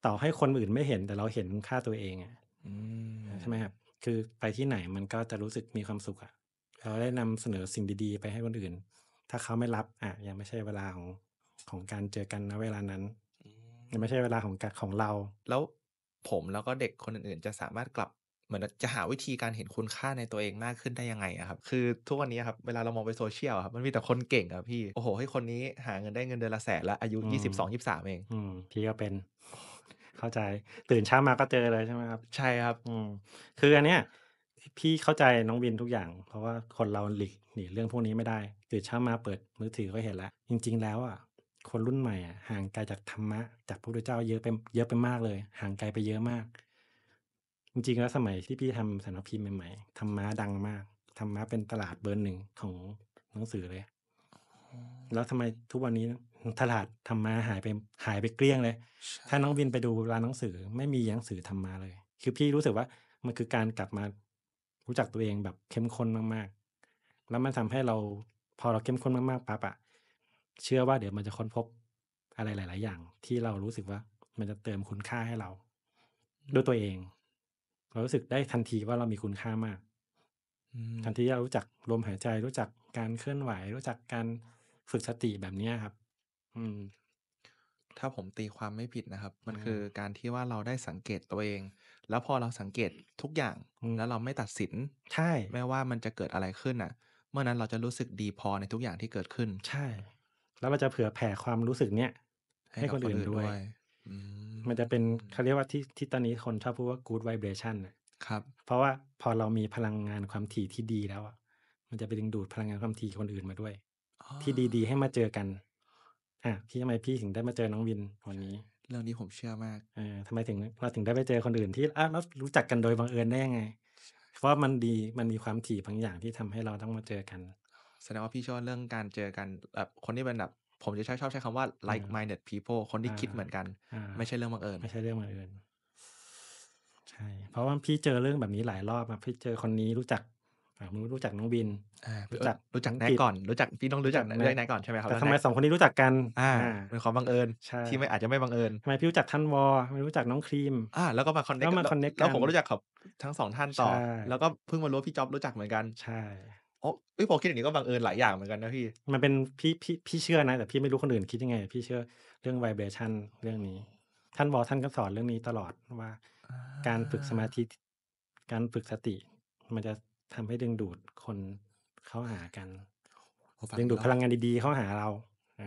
Speaker 1: ต่อให้คนอื่นไม่เห็นแต่เราเห็นคุณค่าตัวเองอะใช่ไหมครับ คือไปที่ไหนมันก็จะรู้สึกมีความสุขอะเราได้นำเสนอสิ่งดีๆไปให้คนอื่น ถ้าเขาไม่รับอ่ะ ยังไม่ใช่เวลาของของการเจอกันนะเวลานั้นยังไม่ใช่เวลาของการของเรา
Speaker 2: แล้วผมแล้วก็เด็กคนอื่นๆจะสามารถกลับเหมือนจะหาวิธีการเห็นคุณค่าในตัวเองมากขึ้นได้ยังไงอะครับ คือทุกวันนี้ครับ เวลาเรามองไปโซเชียลครับมันมีแต่คนเก่งอะพี่ โอ้โห ให้คนนี้หาเงินได้เงินเดือนละแสนแล้วอายุยี่สิบสองยสิบอาม
Speaker 1: พี่ก็เป็น เข้าใจ ตื่นเช้ามาก็เจอเลยใช่ไหมครับ ใช่ครับ อืมคืออันเนี้ย พี่เข้าใจน้องวินทุกอย่าง เพราะว่าคนเราหลีกหนีเรื่องพวกนี้ไม่ได้ ตื่นเช้ามาเปิด มือถือก็เห็นแล้วจริง ๆ แล้วอ่ะคนรุ่นใหม่อ่ะห่างไกลจากธรรมะจากพระพุทธเจ้าเยอะไปเยอะไปมากเลยห่างไกลไปเยอะมากจริงๆแล้วสมัยที่พี่ทำสารพิมพ์ใหม่ๆธรรมะดังมากธรรมะเป็นตลาดเบอร์หนึ่งของหนังสือเลย แล้วทำไมทุกวันนี้ตลาดธรรมะหายไปหายไปเกลี้ยงเลย ถ้าน้องวินไปดูร้านหนังสือไม่มีหนังสือธรรมะเลย คือพี่รู้สึกว่ามันคือการกลับมารู้จักตัวเองแบบเข้มข้นมากๆ แล้วมันทำให้เราพอเราเข้มข้นมากๆปั๊บอะเชื่อว่าเดี๋ยวมันจะค้นพบอะไรหลาย ๆ อย่าง ที่เรารู้สึกว่ามันจะเติมคุณค่าให้เรา ด้วยตัวเองเรารู้สึกได้ทันทีว่าเรามีคุณค่ามากทันทีที่เรารู้จักลมหายใจรู้จักการเคลื่อนไหว รู้จักการฝึกสติแบบนี้ครับ
Speaker 2: อืม ถ้าผมตีความไม่ผิดนะครับ มันคือการที่ว่าเราได้สังเกตตัวเอง แล้วพอเราสังเกตทุกอย่าง แล้วเราไม่ตัดสิน ใช่ไม่ว่ามันจะเกิดอะไรขึ้นอ่ะ เมื่อนั้นเราจะรู้สึกดี
Speaker 1: พอในทุกอย่างที่เกิดขึ้น ใช่ แล้วมันจะเผื่อแผ่ความรู้สึกเนี้ยให้คนอื่นด้วยมันจะเป็นเขาเรียกว่าที่ที่ตอนนี้คนชอบพูดว่า good vibration นะครับ เพราะว่าพอเรามีพลังงานความถี่ที่ดีแล้วอะมันจะไปดึงดูดพลังงานความถี่คนอื่นมาด้วย ที่ดีๆให้มาเจอกัน อ่ะ ที่ทำไมพี่ถึงได้มาเจอน้องวินวันนี้เรื่องนี้ผมเชื่อมากเออทำไมถึงเราถึงได้ไปเจอคนอื่นที่อ้าวเรารู้จักกันโดยบังเอิญได้ยังไง เพราะมันดีมันมีความถี่บางอย่างที่ทำให้เราต้องมาเจอกันแสดงว่
Speaker 2: าพี่ชอบเรื่องการเจอกันแบบคนที่เป็นแบบผมจะชอบชอบใช้คำว่า like minded people คนที่คิดเ
Speaker 1: หมือนกัน ไม่ใช่เรื่องบังเอิญไม่ใช่เรื่องบังเอิญใช่ เพราะว่าพี่เจอเรื่องแบบนี้หลายรอบอะพี่เจอคนนี้รู้จักมึงรู้จักน้องบินรู้จักรู้จักแนก่อน รู้จักพี่ต้องรู้จักเรื่องแนก่อนใช่ไหมครับแต่ทำไมสองคนนี้รู้จักกันอ่าเป็นความบังเอิญ ที่ไม่อาจจะไม่บังเอิญทำไมพี่รู้จักท่านวอไม่รู้จักน้องครีมอ่าแล้วก็มาคอนเนคแล้วแล้วผมก็รู้จักกับ
Speaker 2: ทั้งสองท่านต่อ แล้วก็เพิ่งมารู้พี่จ๊อบรู้จักเหมือนกันใช่อ๋อเอ้ยพอคิดอย่างนี้ก็บังเอิญหลายอย่าง
Speaker 1: เหมือนกันนะพี่ มันเป็นพี่พี่พี่เชื่อนะ แต่พี่ไม่รู้คนอื่นคิดยังไง พี่เชื่อเรื่อง v วเบ a t i o n เรื่องนี้ท่านบอท่านก็สอนเรื่องนี้ตลอดว่าการฝึกสมาธิ การฝึกสติ มันจะทำให้ดึงดูดคนเข้าหากันดึงดูดพลังงานดีๆ เข้าหาเราอ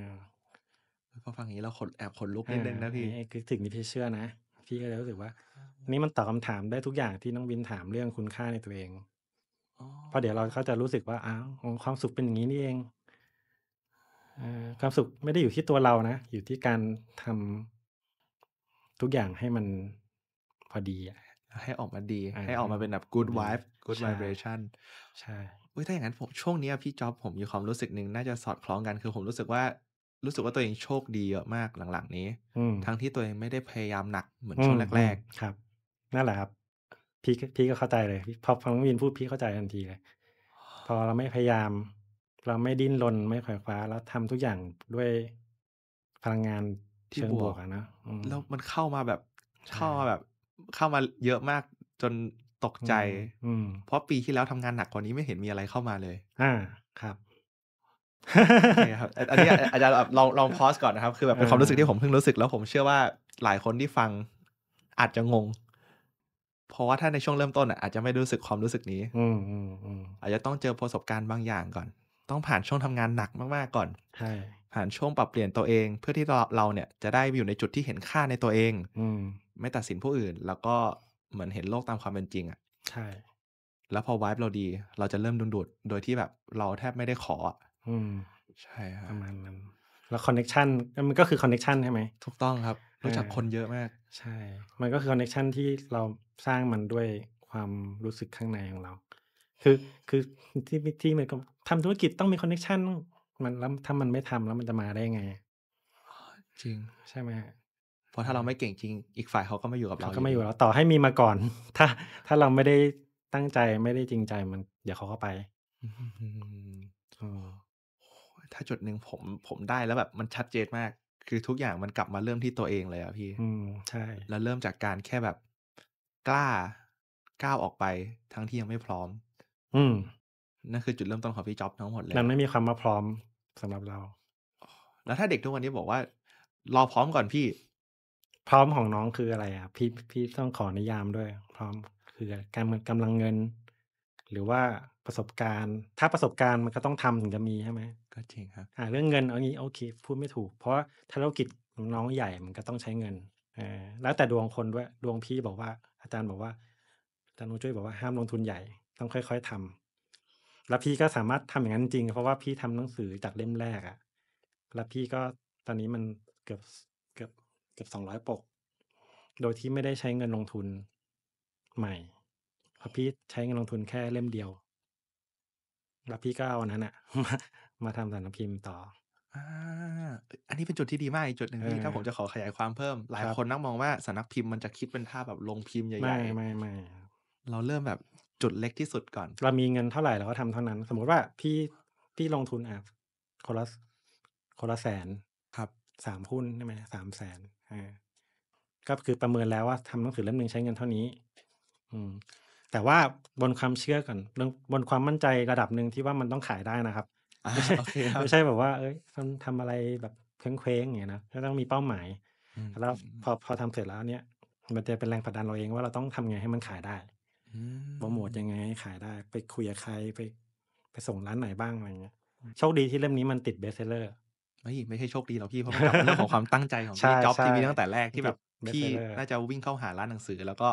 Speaker 1: พอฟังอย่างนี้เราขนแอบขนลุกนิดนึงนะพี่่คือสิ่งที่พี่เชื่อนะ พี่ก็เลยรู้สึกว่านี่มันตอบคำถามได้ทุกอย่างที่น้องวินถามเรื่องคุณค่าในตัวเองเพราะเดี๋ยวเราเขาจะรู้สึกว่า อ้าวความสุขเป็นอย่างนี้นี่เองอความสุขไม่ได้อยู่ที่ตัวเรานะ อยู่ที่การทำทุกอย่างให้มัน พอดีให้ออกมาด
Speaker 2: ีให้ออกมาเป็นแบบ good vibe good vibration ใช่อุยถ้าอย่างนั้นผมช่วงนี้พี่จ๊อบผมมีความรู้สึกหนึ่งน่าจะสอดคล้องกันคือผมรู้สึกว่า รู้สึกว่าตัวเองโชคดีเยอะมากหลังๆ นี้ทั้งที่ตัวเองไม่ได้พยายามหนักเหมือนช่วงแรก
Speaker 1: ๆครับนั่นแหละครับพี่พี่ก็เข้าใจเลยพอฟังวินพูดพี่เข้าใจทันทีเลย พอเราไม่พยายาม เราไม่ดิ้นรนไม่ขวายคว้า แล้วทำทุกอย่างด้วยพลังงานเชิงบวก
Speaker 2: นะแล้วมันเข้ามาแบบเข้ามาแบบเข้ามาเยอะมากจนตกใจ อืเพราะปีที่แล้วทำงานหนักกว่านี้ไม่เห็นมีอะไรเข้ามาเลย
Speaker 1: อ่า ครับครับ
Speaker 2: อันนี้อาจารย์ลองลองพอสก่อนนะครับคือแบบเป็นความรู้สึกที่ผมเพิ่งรู้สึกแล้วผมเชื่อว่าหลายคนที่ฟังอาจจะงงเพราะว่าถ้าในช่วงเริ่มต้นอ่ะอาจจะไม่รู้สึกความรู้สึกนี้ อ
Speaker 1: ืมอืมอืม
Speaker 2: อาจจะต้องเจอประสบการณ์บางอย่างก่อน ต้องผ่านช่วงทำงานหนักมาก ๆ ก่อน ใช่ ผ่านช่วงปรับเปลี่ยนตัวเอง เพื่อที่เราเราเนี่ย จะได้อยู่ในจุดที่เห็นค่าในตัวเอง อืม ไม่ตัดสินผู้อื่น แล้วก็เหมือนเห็นโลกตามความเป็นจริง อ่ะ ใช่ แล้วพอไวบ์เราดีเราจะเริ่มดุนดุดโดยที่แบบเราแทบไม่ได้ขอ
Speaker 1: อืม ใช่ครับประมาณนั้นแล้วคอนเน็ชันมันก็คือคอนเน็ชันใช่ไหมถูกต้องครับรู้จักคนเยอะมาก ใช่ มันก็คือคอนเนคชันที่เราสร้างมันด้วยความรู้สึกข้างในของเรา คือคือที่ที่มันก็ทำธุรกิจต้องมีคอนเนคชันมันแล้วถ้ามันไม่ทำแล้วมันจะมาได้ไงจริง ใช่ไหมเพรา
Speaker 2: ะถ้าเราไม่เก่งจริง อีกฝ่ายเขาก็ไม่อยู่กับเราเขาก็ไม่อยู่แล้
Speaker 1: วต่อให้มีมาก่อน ถ้าถ้าเราไม่ได้ตั้งใจไม่ได้จริงใจมันเดี๋ยวเขาก็ไปถ้าจุดหนึ่งผมผมได
Speaker 2: ้แล้วแบบมันชัดเจนมากคือทุกอย่างมันกลับมาเริ่มที่ตัวเองเลยอะพี่ อืมใช่ แล้วเริ่มจากการแค่แบบกล้าก้าวออกไป ทั้งที่ยังไม่พร้อม อืม นั่นคือจุดเริ่มต้นของพี่จ็อบทั้งหมดเลยมันไม่มี
Speaker 1: ความมาพร้อมสำหรับเราแล้วถ้าเด็กทุกวันนี้บอกว่า รอพร้อมก่อนพี่ พร้อมของน้องคืออะไรอะพี่พี่ต้องขอนิยามด้วย พร้อมคือการกำลังเงิน หรือว่าประสบการณ์ ถ้าประสบการณ์มันก็ต้องทำถึงจะมีใช่ไหม็จริงครับอ่าเรื่องเงินเอางี้โอเคพูดไม่ถูก เพราะถ้าธุรกิจน้องใหญ่มันก็ต้องใช้เงินอ่าแล้วแต่ดวงคนด้วยดวงพี่บอกว่า อาจารย์บอกว่าอาจารย์นุช่วยบอกว่าห้ามลงทุนใหญ่ต้องค่อย ๆทำ แล้วพี่ก็สามารถทำอย่างนั้นจริงเพราะว่าพี่ทำหนังสือจากเล่มแรกอะแล้วพี่ก็ตอนนี้มันเกือบเกือบเกือบสองร้อยปก โดยที่ไม่ได้ใช้เงินลงทุนใหม่ เพราะพี่ใช้เงินลงทุนแค่เล่มเดียวแล้วพี่ก็เอานั้นอะมาทำสารพิมพ์ต่อ อ่า อันนี้เป็นจุดที่ดีมากอีกจุดหนึ่งที่ถ้าผมจะขอขยายความเ
Speaker 2: พิ่ม หลายคนนักมองว่าสารพิมพ์มันจะคิดเป็นท่าแบบลงพ
Speaker 1: ิมพ์ใหญ่ๆ ไม่ไม่ไม่เราเริ่มแบบจุดเล็กที่สุดก่อน เรามีเงินเท่าไหร่เราก็ทำเท่านั้น สมมุติว่าพี่พี่ลงทุนอ่ะคนละคนละแสนครับสามหุ้นใช่ไหมสามแสนอ่า ก็คือประเมินแล้วว่าทำหนังสือเล่มหนึ่งใช้เงินเท่านี้ อืม แต่ว่าบนความเชื่อก่อนบนความมั่นใจระดับหนึ่งที่ว่ามันต้องขายได้นะครับไม่ใช่แบบว่าเอ้ยทำทำอะไรแบบเคว้งๆอย่างเงี้ยนะก็ต้องมีเป้าหมาย แล้ว พอพอทำเสร็จแล้วเนี่ย มันจะเป็นแรงผลักดันเราเองว่าเราต้องทำไงให้มันขายได้โปรโมทยังไงให้ขายได้ ไปคุยกับใครไปไปส่งร้านไหนบ้างอะไรเงี้ยโชคดีที่เล่มนี้มันติดเบสเซอร์ไม่ไม่ใช่โชคดีหรอกพี่เพราะมันเรื่องของความตั้งใจของพี่ใช่จ็อบที่มีตั้งแต่แรกที่แบบ พี่น่า
Speaker 2: จะวิ่งเข้าหาร้านหนังสือ แล้วก็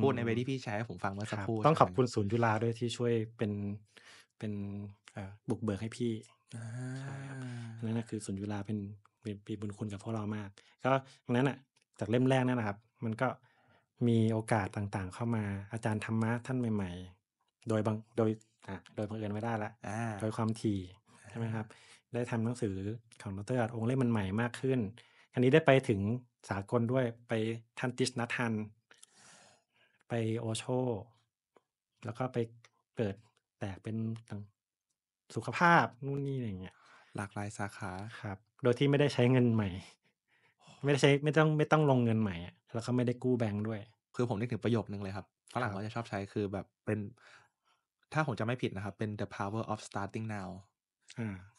Speaker 2: พูดในเวที่พี่แชร์ให้ผมฟังเมื่อสักครู่ต้อง
Speaker 1: ขอบคุณศูนย์จุฬาด้วยที่ช่วยเป็นเป็นบุกเบิกให้พี่ใ่นั่นหะคือสุนยุลาเป็นเป็นบุญคุณกับพวกเรามาก ก็ตรงนั้นอ่ะ จากเล่มแรกนั่นนะครับ มันก็มีโอกาสต่างๆ เข้ามา อาจารย์ธรรมะท่านใหม่ๆ โดยบังโดยอ่ะโดยบังเอิญไม่ได้ละ โดยความถี่ ใช่ไหมครับ ได้ทำหนังสือของดรอัดองค์เล่มมันใหม่มากขึ้น อันนี้ได้ไปถึงสากลด้วย ไปทันติชนัทัน ไปโอโช แล้วก็ไปเกิดแตกเป็นสุขภาพนู่นนี่อะไรเงี้ยหลากหลายสาขาครับ โดยที่ไม่ได้ใช้เงินใหม่ ไม่ได้ใช้ไม่ต้องไม่ต้องลงเงินใหม่ แล้วก็ไม่ได้กู้แบงค์ด้วย คือผมนึกถึงประโยคนึงเลยครับฝรั่งเขาจะชอบใช้
Speaker 2: คือแบบเป็นถ้าผมจะไม่ผิดนะครับ เป็น the power of starting now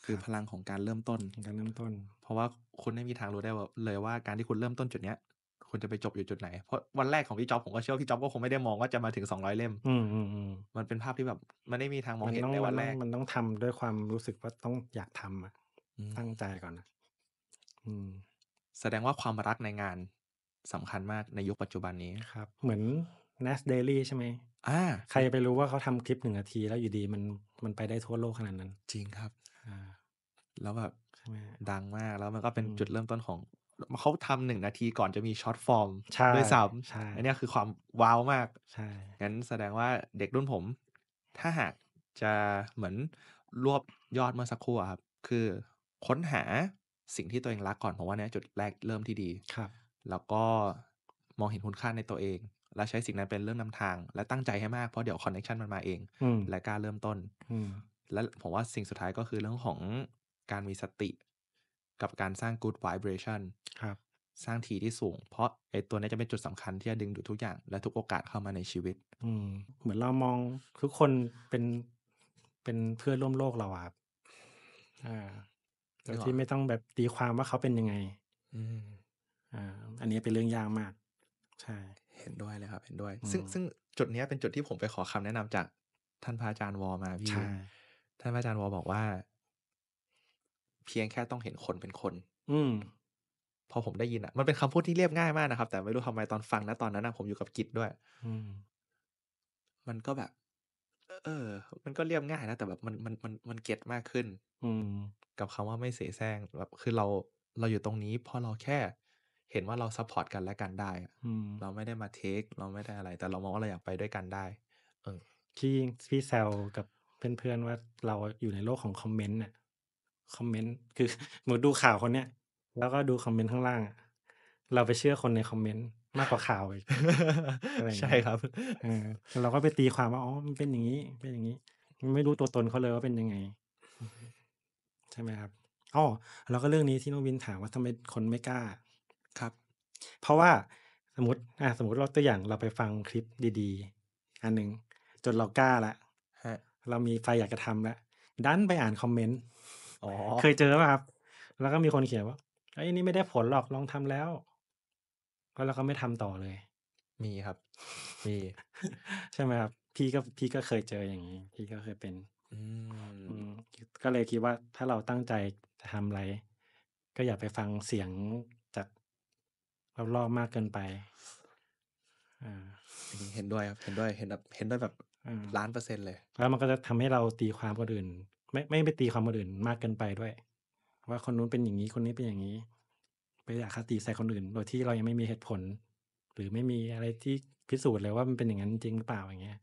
Speaker 2: คือพลังของการเริ่มต้นการเริ่มต้น เพราะว่าคุณไม่มีทางรู้ได้เลยว่าการที่คุณเริ่มต้นจุดเนี้ยคุณจะไปจบอยู่จุดไหน เพราะวันแรกของพี่จ๊อบ ผมก็เชื่อพี่จ๊อบ ก็คงไม่ได้มองว่าจะมาถึงสองร้อยเล่ม มันเป็นภาพที่แบบมันไม่มี
Speaker 1: ทางมองเห็นในวันแรก มันต้องทำด้วยความรู้สึกว่าต้องอยากทำอ่ะ ตั้งใจก่อนนะ
Speaker 2: อืแสดงว่าความรักในงาน สำคัญมากในยุคปัจจุบันนี้ครับ
Speaker 1: เหมือน n a s Daily ใช่ไหมอ่าใครไปรู้ว่าเขาทำคลิปหนึ่งนาที แล้วอยู่ดีมันมันไปได้ทั่วโลกขนาดนั้น จริงครับ อ่า แล้วแบบ
Speaker 2: ดังมากแล้วมันก็เป็นจุดเริ่มต้นของเขาทำหนึ่งนาทีก่อนจะมีช็อตฟอร์มด้วยซ้ำอันนี้คือความว้าวมากใช่งั้นแสดงว่าเด็กรุ่นผม ถ้าหากจะเหมือนรวบยอดเมื่อสักครู่ครับ คือค้นหาสิ่งที่ตัวเองรักก่อนผมว่าเนี่ยจุดแรกเริ่มที่ดี ครับ แล้วก็มองเห็นคุณค่าในตัวเอง แล้วใช้สิ่งนั้นเป็นเรื่องนำทาง และตั้งใจให้มากเพราะเดี๋ยวคอนเนคชันมันมาเองและกล้าเริ่มต้นและผมว่าสิ่งสุดท้ายก็คือเรื่องของการมีสติกับการสร้าง good vibration ครับ สร้างทีที่สูงเพราะไอ้ตัวนี้จะเป็นจุดสำคัญที่จะดึงดูดทุกอย่างและทุกโอกาสเข้ามาในชีวิต
Speaker 1: อืมเหมือนเรามอง ทุกคนเป็นเป็นเพื่อนร่วมโลกเราครับอ่าโดยที่ไม่ต้องแบบตีความว่าเขาเป็นยังไง อืมอ่าอันนี้เป็นเรื่องยากมากใช่ เห็นด้วยเลยครับ เห็นด้วย ซึ่ง
Speaker 2: ซึ่งจุดนี้เป็นจุดที่ผมไปขอคำแนะนำจากท่านพระอาจารย์วอมาพี่ท่านพระอาจารย์วอบอกว่าเพียงแค่ต้องเห็นคนเป็นคน อืม พอผมได้ยินอะ่ะ มันเป็นคำพูดที่เรียบง่ายมากนะครับ แต่ไม่รู้ทำไมตอนฟังนะตอนนั้นนะผมอยู่กับกิจด้วย อืม มันก็แบบ เออ มันก็เรียบง่ายนะ แต่แบบมันมันมันมันเก็ตมากขึ้น อืม กับคำว่าไม่เสแสร้ง แบบ คือเรา เราอยู่ตรงนี้พอเราแค่เห็นว่าเราซัพพอร์ตกันและกันได้ อืม เราไม่ได้มาเทค เราไม่ได้อะไร แต่เรามองว่าเราอยากไปด้วยกันได้
Speaker 1: เออพี่พี่แซวกับเพื่อนๆว่าเราอยู่ในโลกของคอมเมนต์เนี่ยคอมเมนต์ คือหมูดูข่าวคนเนี้ยแล้วก็ดูคอมเมนต์ข้างล่างอะเราไปเชื่อคนในคอมเมนต์ มากกว่าข่าวอีกอะไรอย่างเงี้ยใช่ครับเราก็ไปตีความว่าอ๋อมันเป็นอย่างนี้ เป็นอย่างนี้ ไม่รู้ตัวตนเขาเลยว่าเป็นยังไง ใช่ไหมครับอ๋อแล้วก็เรื่องนี้ที่น้องวินถามว่าทำไมคนไม่กล้า ครับ เพราะว่าสมมติอ่ะสมมติเราตัวอย่างเราไปฟังคลิปดี ๆ อันหนึ่งจนเรากล้าละะเรามีไฟอยากจะทำละดันไปอ่านคอมเมนต์เคยเจอป่ะครับ แล้วก็มีคนเขียนว่าไอ้นี่ไม่ได้ผลหรอก ลองทำแล้ว ก็แล้วก็ไม่ทำต่อเลย มีครับ มี ใช่ไหมครับ พี่ก็พี่ก็เคยเจออย่างนี้ พี่ก็เคยเป็นก็เลยคิดว่าถ้าเราตั้งใจจะทำอะไร ก็อย่าไปฟังเสียงจากรอบๆมากเกินไปเห็นด้วยครับ เห็นด้วย เห็นแบบเห็น
Speaker 2: ด้วยแบบล้านเปอร์เซ็นต์เลย
Speaker 1: แล้วมันก็จะทำให้เราตีความคนอื่นไม่ไม่ไปตีความคนอื่นมากเกินไปด้วย ว่าคนนู้นเป็นอย่างนี้คนนี้เป็นอย่างนี้ ไปอคติใส่คนอื่นโดยที่เรายังไม่มีเหตุผล หรือไม่มีอะไรที่พิสูจน์เลยว่ามันเป็นอย่างนั้นจริงหรือเปล่าอย่างเงี้ย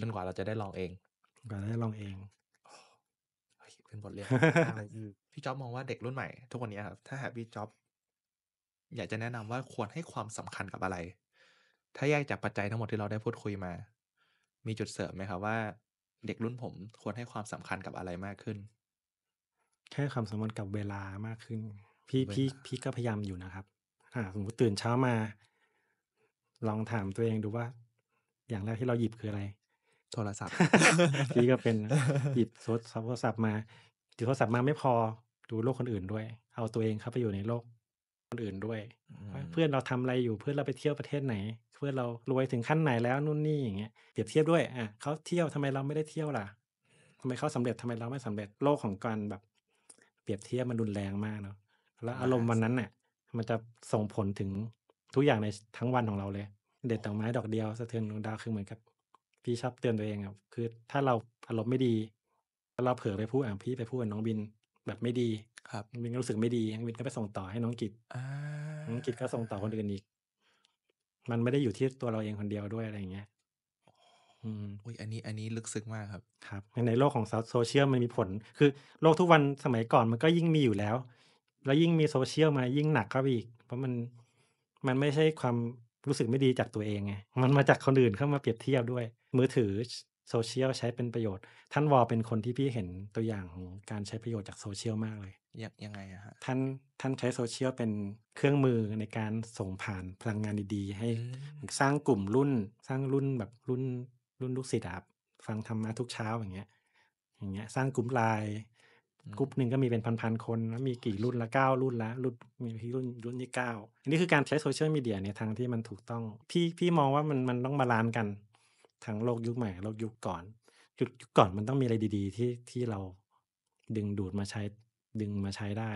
Speaker 2: จนกว่าเราจะได้ลองเอง
Speaker 1: กว่าจะได้ลองเอง
Speaker 2: เป็นบทเรียนพี่จ๊อบมองว่าเด็กรุ่นใหม่ทุกวันนี้ครับถ้าหากพี่จ๊อบอยากจะแนะนำว่าควรให้ความสำคัญกับอะไร ถ้าแยกจากปัจจัยทั้งหมดที่เราได้พูดคุยมา มีจุดเสริมไหมครับว่าเด็กรุ่นผม ควรให้ความสำคัญกับอะไรมากขึ้น
Speaker 1: แค่ความสำคัญกับเวลามากขึ้น พี่พี่พี่ก็พยายามอยู่นะครับอ่าสมมติตื่นเช้ามาลองถามตัวเองดูว่า อย่างแรกที่เราหยิบคืออะไร โทรศัพท์พี่ก็เป็น หยิบโทรศัพท์มาหยิบโทรศัพท์มาไม่พอดูโลกคนอื่นด้วย เอาตัวเองเข้าไปอยู่ในโลกคนอื่นด้วย เพื่อนเราทำอะไรอยู่เพื่อนเราไปเที่ยวประเทศไหนเพื่อนเรารวยถึงขั้นไหนแล้วนู่น นี่ อย่างเงี้ยเปรียบเทียบด้วยอ่ะเขาเที่ยวทำไมเราไม่ได้เที่ยวล่ะ ทำไมเขาสำเร็จทำไมเราไม่สำเร็จโลกของการแบบ เปรียบเทียบมันรุนแรงมากเนาะแล้วอารมณ์วันนั้นเนี่ยมันจะส่งผลถึงทุกอย่างในทั้งวันของเราเลย เด็ดดอกไม้ดอกเดียวสะเทือนดวงดาวคือเหมือนกับพี่ชอบเตือนตัวเองอ่ะคือถ้าเราอารมณ์ไม่ดีเราเผลอไปพูดอ่ะพี่ไปพูดกับน้องบินแบบไม่ดีครับบินก็รู้สึกไม่ดีน้องบินก็ไปส่งต่อให้น้องกิจน้องกิจก็ส่งต่อคนอื่นอีกมันไม่ได้อยู่ที่ตัวเราเองคนเดียวด้วยอะไรอย่างเงี้ย อืมอุยอันนี้ อันนี้ลึกซึ้งมากครับ ครับ ในโลกของโซเชียลมันมีผล คือโลกทุกวันสมัยก่อนมันก็ยิ่งมีอยู่แล้ว แล้วยิ่งมีโซเชียลมา ยิ่งหนักเข้าไปอีก เพราะมัน มันไม่ใช่ความรู้สึกไม่ดีจากตัวเองไง มันมาจากคนอื่นเข้ามาเปรียบเทียบด้วย มือถือโซเชียลใช้เป็นประโยชน์ ท่านวอเป็นคนที่พี่เห็นตัวอย่างของการใช้ประโยชน์จากโซเชียลมากเลยยังยังไงอะฮะท่านท่านใช้โซเชียลเป็นเครื่องมือในการส่งผ่านพลังงานดี ๆ ให้สร้างกลุ่มรุ่นสร้างรุ่นแบบรุ่นรุ่นลูกศิษย์ครับฟังธรรมะทุกเช้าอย่างเงี้ยอย่างเงี้ยสร้างกลุ่มไลน์กลุ่มหนึ่งก็มีเป็น พัน ๆ คนแล้ว มีกี่รุ่นละเก้ารุ่นละรุ่นมีพี่รุ่นรุ่นที่เก้าอันนี้คือการใช้โซเชียลมีเดียในทางที่มันถูกต้อง พี่พี่มองว่ามันมันต้องบาลานซ์กัน ทั้งโลกยุคใหม่โลกยุคก่อนยุคก่อนมันต้องมีอะไรดี ๆ ที่ที่เราดึงดูดมาใช้ดึงมาใช้ได้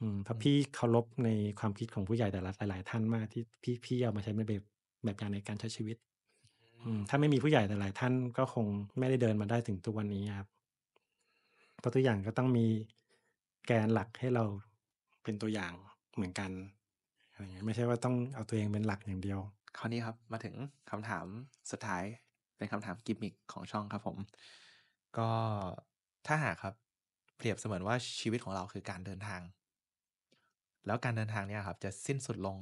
Speaker 1: อืมพาพี่เคารพในความคิดของผู้ใหญ่แต่ละหลายๆท่านมากที่พี่พี่เอามาใช้เป็นแบบแบบ อย่างในการใช้ชีวิต อืมถ้าไม่มีผู้ใหญ่แต่หลาย ท่านก็คงไม่ได้เดินมาได้ถึงตักวันนี้ครับเพราะตัวอย่างก็ต้องมีแกนหลักให้เราเป็นตัวอย่างเหมือนกันอะไรเงี้ยไม่ใช่ว่าต้องเอาตัวเองเป็นหลักอย่างเดียว คราวนี้ครับมาถึงคำถามสุดท้าย
Speaker 2: เป็นคำถามกิมมิคของช่องครับ ผม ก็ถ้าหากครับเปรียบเสมือนว่าชีวิตของเราคือการเดินทาง แล้วการเดินทางเนี่ยครับจะสิ้นสุดลง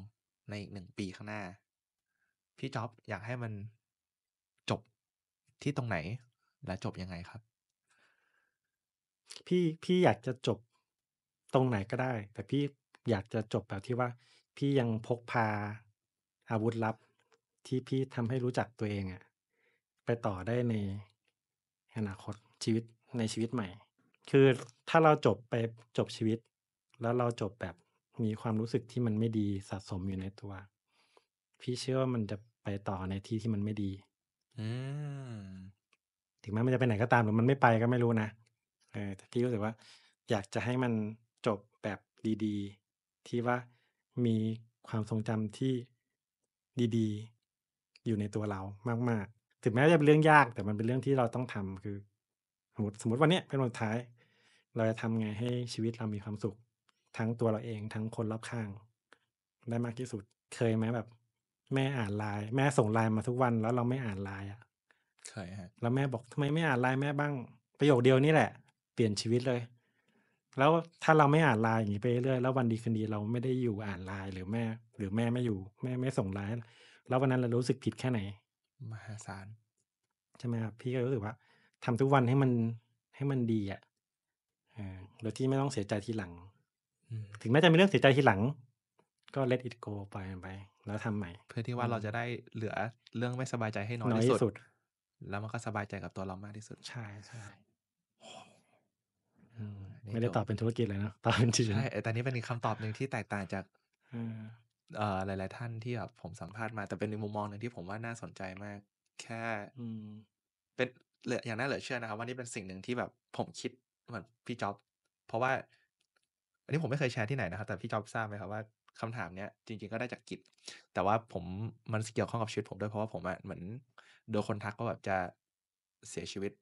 Speaker 2: ในอีกหนึ่งปีข้างหน้า พี่จ๊อบอยากให้มันจบ
Speaker 1: ที่ตรงไหนและจบยังไงครับ พี่พี่อยากจะจบตรงไหนก็ได้ แต่พี่อยากจะจบแบบที่ว่า พี่ยังพกพา อาวุธลับที่พี่ทำให้รู้จักตัวเองอะไปต่อได้ในอนาคตชีวิตในชีวิตใหม่คือถ้าเราจบไปจบชีวิต แล้วเราจบแบบมีความรู้สึกที่มันไม่ดีสะสมอยู่ในตัว พี่เชื่อว่ามันจะไปต่อในที่ที่มันไม่ดีถึงแม้มันจะไปไหนก็ตามหรือมันไม่ไปก็ไม่รู้นะเออแต่พี่รู้สึกว่า อยากจะให้มันจบแบบดี ๆ ที่ว่ามีความทรงจำที่ดี ๆอยู่ในตัวเรามาก ๆ ถึงแม้จะเป็นเรื่องยากแต่มันเป็นเรื่องที่เราต้องทำคือ สมมติสมมติวันนี้เป็นวันท้ายเราจะทำไงให้ชีวิตเรามีความสุขทั้งตัวเราเองทั้งคนรอบข้าง ได้มากที่สุด เคยไหมแบบ แม่อ่านไลน์แม่ส่งไลน์มาทุกวัน แล้วเราไม่อ่านไลน์อ่ะเคยฮะแล้วแม่บอกทำไม ไม่อ่านไลน์แม่บ้างประโยคเดียวนี่แหละ เปลี่ยนชีวิตเลย แล้วถ้าเราไม่อ่านไลน์อย่างนี้ไปเรื่อยแล้ววันดีคืนดี เราไม่ได้อยู่อ่านไลน์หรือแม่ หรือแม่ไม่อยู่ แม่ไม่ส่งไลน์แล้ววันนั้นเรารู้สึกผิดแค่ไหน มหาศาลใช่ไหมครับพี่ก็รู้สึกว่าทำทุกวันให้มันให้มันดีอ่ะโดยที่ไม่ต้องเสียใจทีหลัง ถึงแม้จะมีเรื่องเสียใจทีหลัง ก็ let it go
Speaker 2: ไปไป แล้วทำใหม่เพื่อที่ว่าเราจะได้เหลือเรื่องไม่สบายใจให้น้อยที่สุด แล้วมันก็สบายใจกับตัวเรามากที่สุดใช่ใช่
Speaker 1: ไม่ได้ตอบเป็นธุรกิจเลยนะตอบเป็นชีวิตใช่
Speaker 2: แต่นี้เป็นคำตอบหนึ่งที่แตกต่างจากหลาย ๆ ท่านที่แบบผมสัมภาษณ์มาแต่เป็นมุมมองหนึ่งที่ผมว่าน่าสนใจมาก แค่เป็นอย่างน่าเหลือเชื่อนะครับว่านี่เป็นสิ่งหนึ่งที่แบบผมคิดหมือนพี่จอบ เพราะว่า อันนี้ผมไม่เคยแชร์ที่ไหนนะครับ แต่พี่จอบทราบไหมครับว่าคำถามเนี้ยจริงๆก็ได้จากกิจ แต่ว่าผมมัน เกี่ยวข้องกับชีวิตผมด้วยเพราะว่าผมอะเหมือนโดนคนทักว่าแบบจะเสียชีวิต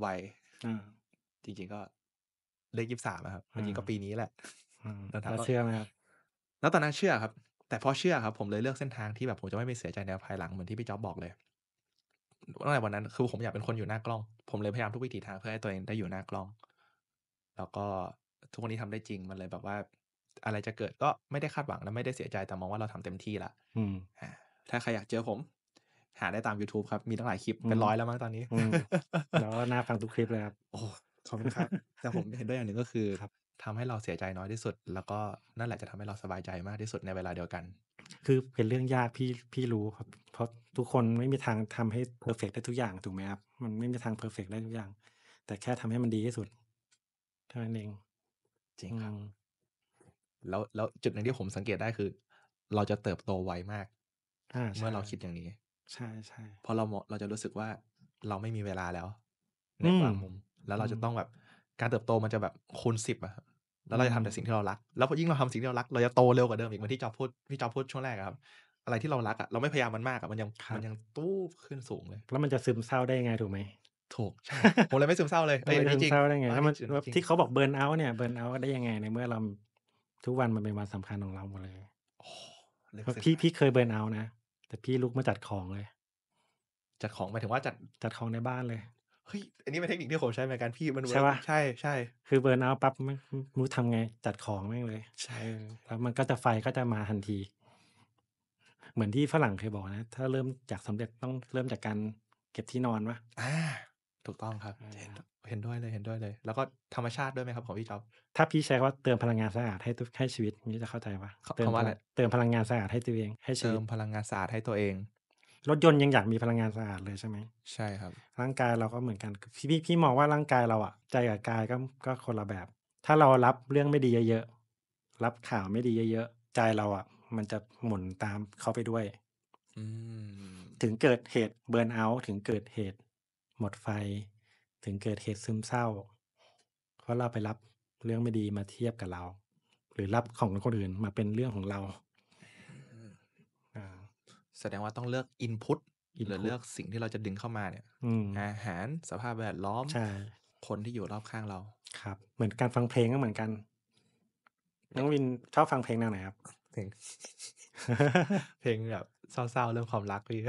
Speaker 2: ไวจริง ๆก็เลขยี่สามครับจริงก็ปีนี้แหละแล้วเชื่อไหมครับแล้วตอนนั้นเชื่อครับ แต่พอเชื่อครับ ผมเลยเลือกเส้นทางที่แบบผมจะไม่ไปเสียใจในภายหลังเหมือนที่พี่จ๊อบบอกเลยตั้งแต่วันนั้นคือผมอยากเป็นคนอยู่หน้ากล้อง ผมเลยพยายามทุกวิถีทางเพื่อให้ตัวเองได้อยู่หน้ากล้องแล้วก็ทุกวันนี้ทำได้จริงมันเลยแบบว่า อะไรจะเกิดก็ไม่ได้คาดหวังและไม่ได้เสียใจแต่มองว่าเราทำเต็มที่ละถ้าใครอยากเจอผมหาได้ตาม YouTube ครับมีตั้งหลายคลิปเป็นร้อยแล้วมั้ง
Speaker 1: ตอนนี้แล้วน่าฟังทุกคลิปเลยครับโอ้ขอบคุณครับแต่ผมเห
Speaker 2: ็นด้วยอย่างหนึ่งก็คือทำให้เราเสียใจน้อยที่สุด แล้วก็นั่นแหละจะทำให้เราสบายใจมากที่สุดในเวลาเดียวกัน
Speaker 1: คือเป็นเรื่องยากพี่พี่รู้ครับเพราะทุกคนไม่มีทางทำให้เพอร์เฟกได้ทุกอย่างถูกไหมครับมันไม่มีทางเพอร์เฟกได้ทุกอย่าง แต่แค่ทำให้มันดีที่สุดเท่านั้นเองจริงครับแล้วแล้วจุดหนึ่งที่ผมสังเกตได้คือ
Speaker 2: เราจะเติบโตไวมากเมื่อเราคิดอย่างนี้ใช่ใช่พอเราเราจะรู้สึกว่าเราไม่มีเวลาแล้ว
Speaker 1: ในบางมุม แล้วเราจะ
Speaker 2: ต้องแบบ การเติบโตมันจะแบบคูณสิบอะแล้วเราจะทำแต่สิ่งที่เรารัก แล้วพอยิ่งเราทำสิ่งที่เรารัก เราจะโตเร็วกว่าเดิม อีกเหมือนที่จอพูด พี่จอพูดช่วงแรกครับ อะไรที่เรารักอะเราไม่พยายามมันมากอะมันยังมันยัง
Speaker 1: ตู้ขึ้นสูงเลยแล้วมันจะซึมเศร้าได้ไงถูกไหมถูกผมเลยไม่ซึมเศร้าเลยไม่ซึมเศร้าได้ไงถ้ามันที่เขาบอกเบิร์นเอา เนี่ยเบิร์นเอาได้ยังไงในเมื่อเราทุกวันมันเป็นวันสำคัญของเราหมดเลยพี่พี่เคยเบิร์นเอานะแต่พี่ลุกมาจัดของเลยจัดของหมายถึงว่าจัดจัดของในบ้านเลย
Speaker 2: เฮ้ยอันนี้เป็นเทคนิคที่ผมใช้เหมือนกันพี่มันใช่ปะ
Speaker 1: ใช่ใช่คือเบิร์นเอาปั๊บไม่รู้ทำไง จัดของแม่งเลย ใช่ แล้วมันก็จะไฟก็จะมาทันที เหมือนที่ฝรั่งเคยบอกนะถ้าเริ่มจากสำเร็จต้องเริ่มจากการเก็บที่นอนวะอ่าถูกต้องครับ
Speaker 2: เห็นด้วยเลยเห็นด้วยเลย แล้วก็
Speaker 1: ธรรมชาติด้วยไหมครับ ของพี่จ๊อบถ้าพี่ใช้ว่าเติมพลังงานสะอาดให้ให้ชีวิตนี่จะเข้าใจปะเติมเติมพลังงานสะอาดให้ตัวเองให้เติมพลังงานสะอาดให้ตัวเอง รถยนต์ยังอยากมีพลังงานสะอาดเลยใช่ไหมใช่ครับ ร่างกายเราก็เหมือนกันพี่พี่มองว่าร่างกายเราอะใจกับกายก็ก็คนละแบบ ถ้าเรารับเรื่องไม่ดีเยอะๆรับข่าวไม่ดีเยอะๆใจเราอะมันจะหมุนตามเขาไปด้วยถึงเกิดเหตุเบิร์นเอาท์ถึงเกิดเหตุหมดไฟถึงเกิดเหตุซึมเศร้าเพราะเราไปรับเรื่องไม่ดีมาเทียบกับเรา หรือรับของคนอื่นมาเป็นเรื่องของเรา
Speaker 2: แสดงว่าต้องเลือกอินพุตหรือเลือกสิ่งที่เราจะดึงเข้ามาเนี่ยอาหารสภาพแวดล้อมคนที่อยู่รอบข้างเรา
Speaker 1: ครับเหมือนการฟังเพลงก็เหมือนกัน น้องวินชอบฟังเพลงแนวไหนครับเพลงเพลงแบบเศร้าๆเรื่องความรักพี่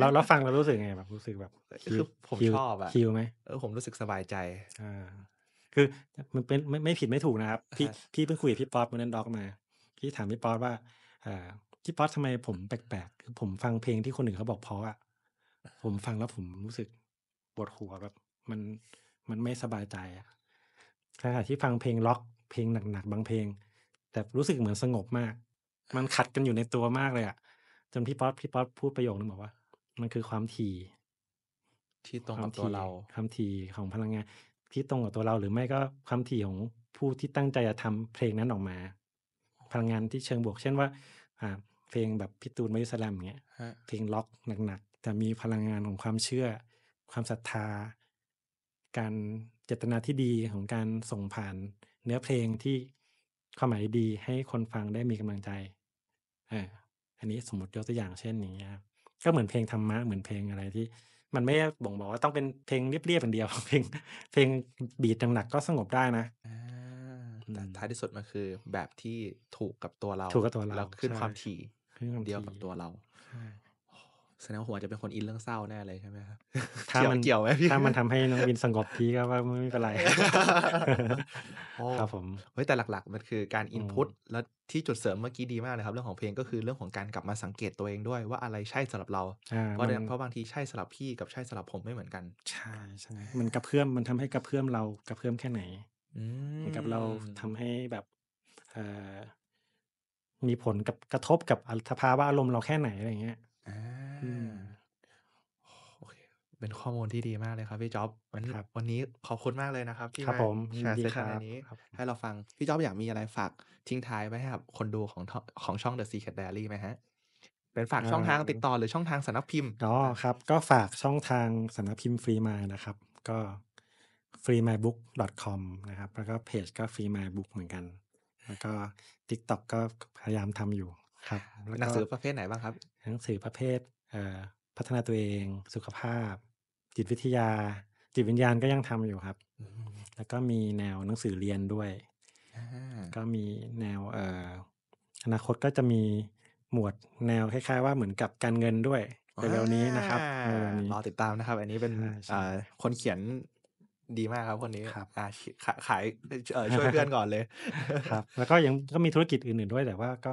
Speaker 1: เราเราฟังเรารู้สึกไงแบบ รู้สึกแบบ
Speaker 2: คือผมชอบอะคิวไหม
Speaker 1: เออผมรู้สึกสบายใจ อ่า คือมันเป็นไม่ไม่ผิดไม่ถูกนะครับพี่พี่เพิ่งคุยกับพี่ป๊อปมันนั้นด็อกมาพี่ถามพี่ป๊อปว่าอ่าพี่ป๊อปทำไมผมแปลกๆคือผมฟังเพลงที่คนอื่นเขาบอกเพราะอะผมฟังแล้วผมรู้สึกปวดหัวแบบมันมันไม่สบายใจอะขณะที่ฟังเพลงล็อกเพลงหนัก ๆ บางเพลง แต่รู้สึกเหมือนสงบมาก มันขัดกันอยู่ในตัวมากเลยอะจำที่ป๊อปพี่ป๊อปพูดประโยคนึงบอกว่า มันคือความถี่ ที่ตรงกับตัวเราความถี่ของพลังงานที่ตรงกับตัวเรา หรือไม่ก็ความถี่ของผู้ที่ตั้งใจจะทำ เพลงนั้นออกมา พลังงานที่เชิงบวก เช่นว่า อ่า เพลงแบบพิตูนมายุสลามเงี้ยเพลงล็อกหนักๆแต่มีพลังงานของความเชื่อ ความศรัทธา การเจตนาที่ดีของการส่งผ่าน เนื้อเพลงที่ความหมายดีให้คนฟังได้มีกำลังใจอันนี้สมมติยกตัวอย่างเช่นอย่างเงี้ยครับก็เหมือนเพลงธรรมะเหมือนเพลงอะไรที่ มันไม่บ่งบอกว่าต้องเป็นเพลงเรียบๆอย่างเดียว เพลงเพลงบีดหนักๆก็สงบได้นะ
Speaker 2: แต่ท้ายที่สุดมันคือแบบที่ถูกกับตัวเราถูกกับตัวเราแล้วขึ้นความถี่ขึ้นาเดียวกับตัวเราแสดงว่าหัวจะเป็นคนอินเรื่องเศร้าแน่เลยใช่ไหมครับ
Speaker 1: ถ้ามันเกี่ยวไหมพี่ ถ้ามันทำให้น้องบินสงบพีก็ว่าไม่เป็นไรครับผม
Speaker 2: เฮ้ยแต่หลักๆมันคือการอินพุตแล้วที่จุดเสริมเมื่อกี้ดีมากเลยครับ เรื่องของเพลงก็คือเรื่องของการกลับมาสังเกตตัวเองด้วยว่าอะไรใช่สำหรับเรา เพราะเพราะบางทีใช่สำหรับพี่กับใช่สำหรับผม
Speaker 1: ไม่เหมือนกัน ใช่ใช่มันกระเพื่อมมันทำให้กระเพื่อมเรากระเพื่อมแค่ไหนมืนกับเราทำให้แบบมีผลกับกระทบกับอัตภาวะอารมณ์เราแค่ไหนอะไรเงี้ยโอเคเป็น
Speaker 2: ข้อมูลที่ดีมากเลยครับ พี่จ๊อบ วันวันนี้ขอบคุณมากเลยนะครับที่มาแชร์เซสคนรนี้ให้เราฟังพี่จ๊อบอยากมีอะไรฝาก ทิ้งท้ายไว้ให้ับ คนดูของของช่อง The Secret Diary ไหมฮะ
Speaker 1: เป็นฝากช่องทาง
Speaker 2: ติดต่อหรือช่องทางสำนักพิมพ์
Speaker 1: อ๋อครับ ก็ฝากช่องทางสำนักพิมพ์ฟรีมานะครับ ก็ f r e e m i b o o k c o m นะครับ แล้วก็เพจก็ f r e e m i b o o k เหมือนกันแล้วก็ TikTok ก็พยายามทำอยู่ครับหนังสือประเภทไหนบ้างครับ หนังสือประเภท พัฒนาตัวเองสุขภาพจิตวิทยา จิตวิญญาณก็ยังทำอยู่ครับ แล้วก็มีแนวหนังสือเรียนด้วยก็มีแนวเออนาคตก็จะมีหมวดแนวคล้าย ๆ ว่าเหมือนกับการเงินด้วยเร็วนี้นะครับรอติดตามนะครับอันนี
Speaker 2: ้เป็นคนเขียนดีมากครับคนนี้ครับอ่าขายเออช่วยเพื่อนก่อนเลยครับแล้ว
Speaker 1: ก็ยังก็มีธุรกิจอื่นๆ ด้วยแต่ว่าก็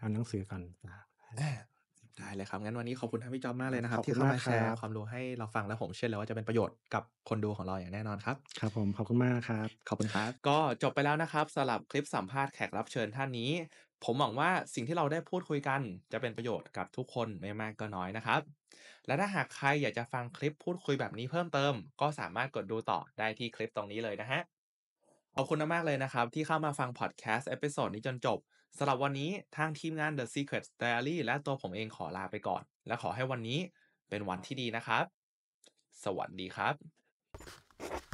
Speaker 1: อ่านหนังสือก่อนไ
Speaker 2: ด้เลยครับงั้นวันนี้ขอบคุณท่านพี่จอมมากเลยนะครับ ที่เข้ามาแชร์ความรู้ให้เราฟังและผมเชื่อเลยว่าจะเป็นประโยชน์กับคนดูของเราอย่างแน่นอนครับ ครับผมขอบคุณมากครับ ขอบคุณครับ ก็จบไปแล้วนะครับสำหรับคลิปสัมภาษณ์แขกรับเชิญท่านนี้ ผมหวังว่าสิ่งที่เราได้พูดคุยกัน จะเป็นประโยชน์กับทุกคนไม่มากก็น้อยนะครับและถ้าหากใครอยากจะฟังคลิปพูดคุยแบบนี้เพิ่มเติม ก็สามารถกดดูต่อได้ที่คลิปตรงนี้เลยนะฮะ ขอบคุณมากเลยนะครับ ที่เข้ามาฟังพอดแคสต์เอพิโซดนี้จนจบสำหรับวันนี้ทางทีมงาน The Secret Diary และตัวผมเองขอลาไปก่อน และขอให้วันนี้เป็นวันที่ดีนะครับ สวัสดีครับ